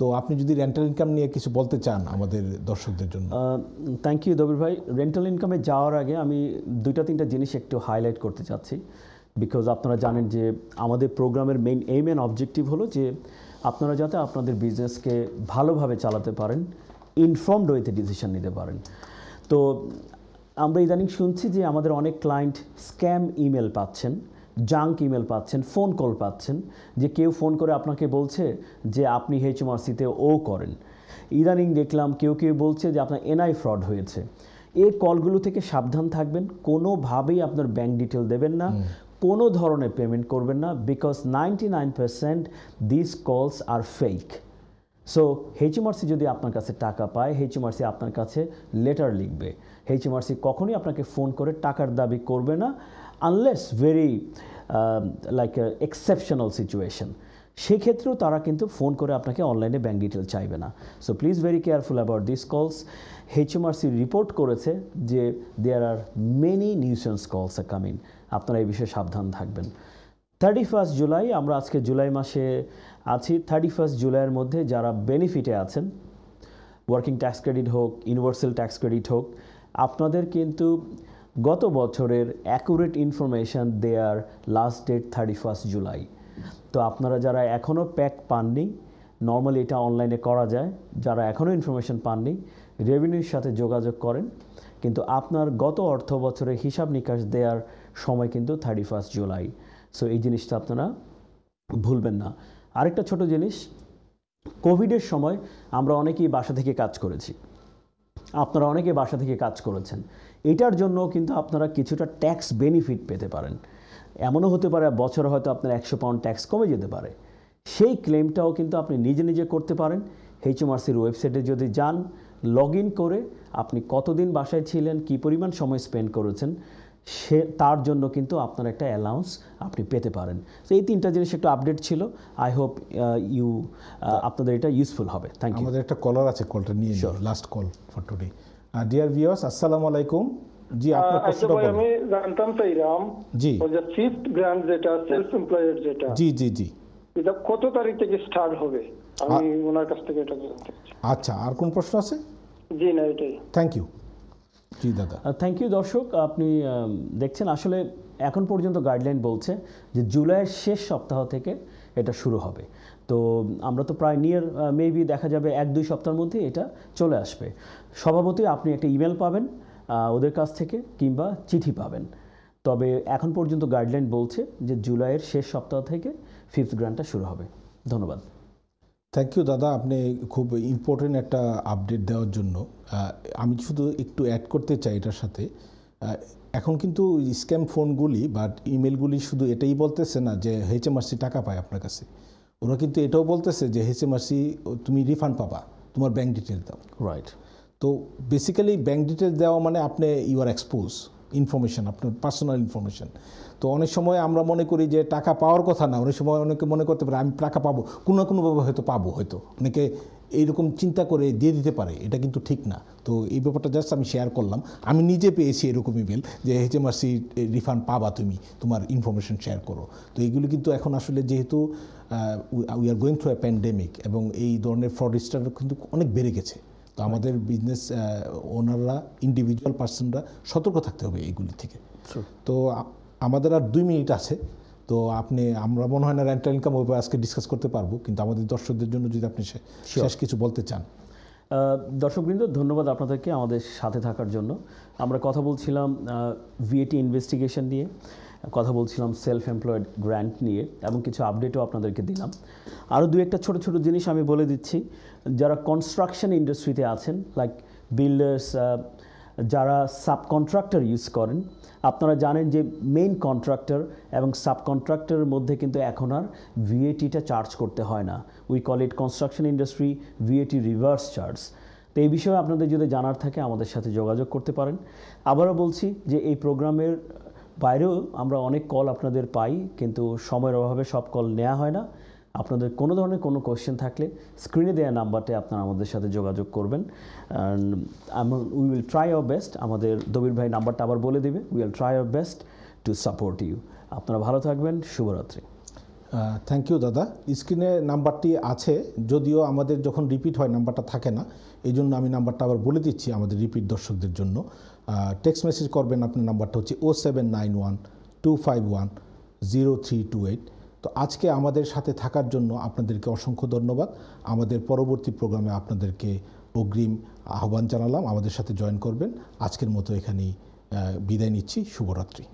তো আপনি যদি রেন্টাল ইনকাম নিয়ে কিছু বলতে চান আমাদের দর্শকদের জন্য থ্যাংক ইউ দবির ভাই রেন্টাল ইনকামে যাওয়ার আগে আমি দুইটা তিনটা জিনিস একটু হাইলাইট করতে চাচ্ছি বিকজ আপনারা জানেন যে আমাদের প্রোগ্রামের মেইন এইম অ্যান্ড অবজেক্টিভ হলো যে আপনারা যাতে আপনাদের বিজনেসকে ভালোভাবে চালাতে পারেন ইনফর্মড ওয়েতে ডিসিশন নিতে পারেন তো আমরা ইদানিং শুনছি যে আমাদের অনেক ক্লায়েন্ট স্ক্যাম ইমেল পাচ্ছেন জাঙ্ক ইমেল পাচ্ছেন ফোন কল পাচ্ছেন যে কেউ ফোন করে আপনাকে বলছে যে আপনি এইচএমআরসিতে ও করেন ইদানিং দেখলাম কেউ কেউ বলছে যে আপনার এনআই ফ্রড হয়েছে এই কলগুলো থেকে সাবধান থাকবেন কোনোভাবেই আপনার ব্যাঙ্ক ডিটেল দেবেন না কোনো ধরনের পেমেন্ট করবেন না because ninety nine percent this calls are fake so হেচএমআরসি যদি আপনার কাছে টাকা পায় হেচএমআরসি আপনার কাছে লেটার লিখবে হেচএমআরসি কখনই আপনাকে ফোন করে টাকার দাবি করবে না unless very like exceptional situation সেক্ষেত্রেও তারা কিন্তু ফোন করে আপনাকে অনলাইনে ব্যাঙ্ক ডিটেল চাইবে না so please very careful about this calls HMRC report করেছে যে দেয়ার আর মেনি নিউসেন্স কলস আর কামিং আপনারা এই বিষয়ে সাবধান থাকবেন থার্টি ফার্স্ট জুলাই আমরা আজকে জুলাই মাসে আছি থার্টি ফার্স্ট জুলাইয়ের মধ্যে যারা বেনিফিটে আছেন ওয়ার্কিং ট্যাক্স ক্রেডিট হোক ইউনিভার্সাল ট্যাক্স ক্রেডিট হোক আপনাদের কিন্তু গত বছরের অ্যাকুরেট ইনফরমেশান দেয়ার last date thirty first July তো আপনারা যারা এখনও প্যাক পাননি নর্মালি এটা অনলাইনে করা যায় যারা এখনও ইনফরমেশান পাননি রেভিনিউর সাথে যোগাযোগ করেন কিন্তু আপনার গত অর্থ বছরে হিসাব নিকাশ দেওয়ার সময় কিন্তু থার্টি ফার্স্ট জুলাই সো এই জিনিসটা আপনারা ভুলবেন না আরেকটা ছোট জিনিস কোভিডের সময় আমরা অনেকেই বাসা থেকে কাজ করেছি আপনারা অনেকে বাসা থেকে কাজ করেছেন এটার জন্য কিন্তু আপনারা কিছুটা ট্যাক্স বেনিফিট পেতে পারেন এমনও হতে পারে বছর হয়তো আপনার একশো পাউন্ড ট্যাক্স কমে যেতে পারে সেই ক্লেমটাও কিন্তু আপনি নিজে নিজে করতে পারেন এইচএমআরসির ওয়েবসাইটে যদি যান লগ করে আপনি কতদিন বাসায় ছিলেন কি পরিমাণ সময় স্পেন্ড করেছেন সে তার জন্য কিন্তু আপনার একটা অ্যালাউন্স আপনি পেতে পারেন তো এই তিনটা জিনিস একটু আপডেট ছিল আই হোপ ইউ আপনাদের এটা ইউজফুল হবে থ্যাংক ইউ আমাদের একটা কলার আছে কলটা নিয়ে last call for today dear viewers আসসালামু আলাইকুম জি uh, আপনার আচ্ছা প্রশ্নটা বলুন আমি জানতাম জি যে ফিফথ যেটা সেলফ এমপ্লয়েড যেটা জি জি জি এটা কত তারিখ থেকে স্টার্ট হবে আমি ওনার কাছ থেকে এটা জানতে আচ্ছা আর কোন প্রশ্ন আছে জি না এটাই থ্যাংক ইউ জি দাদা থ্যাংক ইউ দর্শক আপনি দেখছেন আসলে এখন পর্যন্ত গাইডলাইন বলছে যে জুলাইয়ের শেষ সপ্তাহ থেকে এটা শুরু হবে তো আমরা তো প্রায় নিয়ার মেবি দেখা যাবে এক দুই সপ্তাহের মধ্যে এটা চলে আসবে স্বভাবতই আপনি একটা ইমেল পাবেন ওদের কাছ থেকে কিংবা চিঠি পাবেন তবে এখন পর্যন্ত গাইডলাইন বলছে যে জুলাইয়ের শেষ সপ্তাহ থেকে ফিফথ গ্রান্টটা শুরু হবে ধন্যবাদ থ্যাংক ইউ দাদা আপনি খুব ইম্পর্টেন্ট একটা আপডেট দেওয়ার জন্য আমি শুধু একটু অ্যাড করতে চাই এটার সাথে এখন কিন্তু স্ক্যাম ফোনগুলি বা ইমেলগুলি শুধু এটাই বলতেছে না যে হেচএমআরসি টাকা পায় আপনার কাছে ওরা কিন্তু এটাও বলতেছে যে হেচএমআরসি তুমি রিফান্ড পাবা তোমার ব্যাংক ডিটেল দাও রাইট তো বেসিক্যালি ব্যাংক ডিটেল দেওয়া মানে আপনি ইউ আর এক্সপোজ ইনফরমেশান আপনার পার্সোনাল ইনফরমেশান তো অনেক সময় আমরা মনে করি যে টাকা পাওয়ার কথা না অনেক সময় অনেকে মনে করতে পারে আমি টাকা পাবো কোনো না কোনোভাবে হয়তো পাবো হয়তো অনেকে এইরকম চিন্তা করে দিয়ে দিতে পারে এটা কিন্তু ঠিক না তো এই ব্যাপারটা জাস্ট আমি শেয়ার করলাম আমি নিজে পেয়েছি এরকম ইমেল যে সি রিফান্ড পাবা তুমি তোমার ইনফরমেশান শেয়ার করো তো এইগুলি কিন্তু এখন আসলে যেহেতু we are going through a pandemic এবং এই ধরনের ফ্রড ফ্রডস্টার কিন্তু অনেক বেড়ে গেছে তো আমাদের বিজনেস ওনাররা ইন্ডিভিজুয়াল পার্সনরা সতর্ক থাকতে হবে এইগুলি থেকে তো আমাদের আর দুই মিনিট আছে তো আপনি আমরা মনে হয় না রেন্টাল ইনকাম ওইভাবে আজকে ডিসকাস করতে পারবো কিন্তু আমাদের দর্শকদের জন্য যদি আপনি শেষ কিছু বলতে চান দর্শকবৃন্দ ধন্যবাদ আপনাদেরকে আমাদের সাথে থাকার জন্য আমরা কথা বলছিলাম ভিএটি ইনভেস্টিগেশন নিয়ে কথা বলছিলাম সেলফ এমপ্লয়েড গ্র্যান্ট নিয়ে এবং কিছু আপডেটও আপনাদেরকে দিলাম আরও দু একটা ছোট ছোট জিনিস আমি বলে দিচ্ছি যারা কনস্ট্রাকশন ইন্ডাস্ট্রিতে আছেন লাইক বিল্ডার্স uh, যারা সাব কন্ট্রাক্টর ইউজ করেন আপনারা জানেন যে মেইন কন্ট্রাক্টর এবং সাব কন্ট্রাক্টরের মধ্যে কিন্তু এখন আর ভিএটিটা চার্জ করতে হয় না we call it construction industry VAT reverse charge তো এই বিষয়ে আপনাদের যদি জানার থাকে আমাদের সাথে যোগাযোগ করতে পারেন আবারও বলছি যে এই প্রোগ্রামের বাইরেও আমরা অনেক কল আপনাদের পাই কিন্তু সময়ের অভাবে সব কল নেওয়া হয় না আপনাদের কোনো ধরনের কোনো কোয়েশ্চেন থাকলে স্ক্রিনে দেওয়া নাম্বারটি আপনারা আমাদের সাথে যোগাযোগ করবেন we will try our best আমাদের দবির ভাই নাম্বারটা আবার বলে দেবে we will try our best to support you আপনারা ভালো থাকবেন শুভরাত্রি থ্যাংক ইউ দাদা স্ক্রিনে নাম্বারটি আছে যদিও আমাদের যখন রিপিট হয় নাম্বারটা থাকে না এই জন্য আমি নাম্বারটা আবার বলে দিচ্ছি আমাদের রিপিট দর্শকদের জন্য টেক্সট মেসেজ করবেন আপনার নাম্বারটা হচ্ছে o seven nine one two five one zero three two eight তো আজকে আমাদের সাথে থাকার জন্য আপনাদেরকে অসংখ্য ধন্যবাদ আমাদের পরবর্তী প্রোগ্রামে আপনাদেরকে অগ্রিম আহ্বান জানালাম আমাদের সাথে জয়েন করবেন আজকের মতো এখানেই বিদায় নিচ্ছি শুভরাত্রি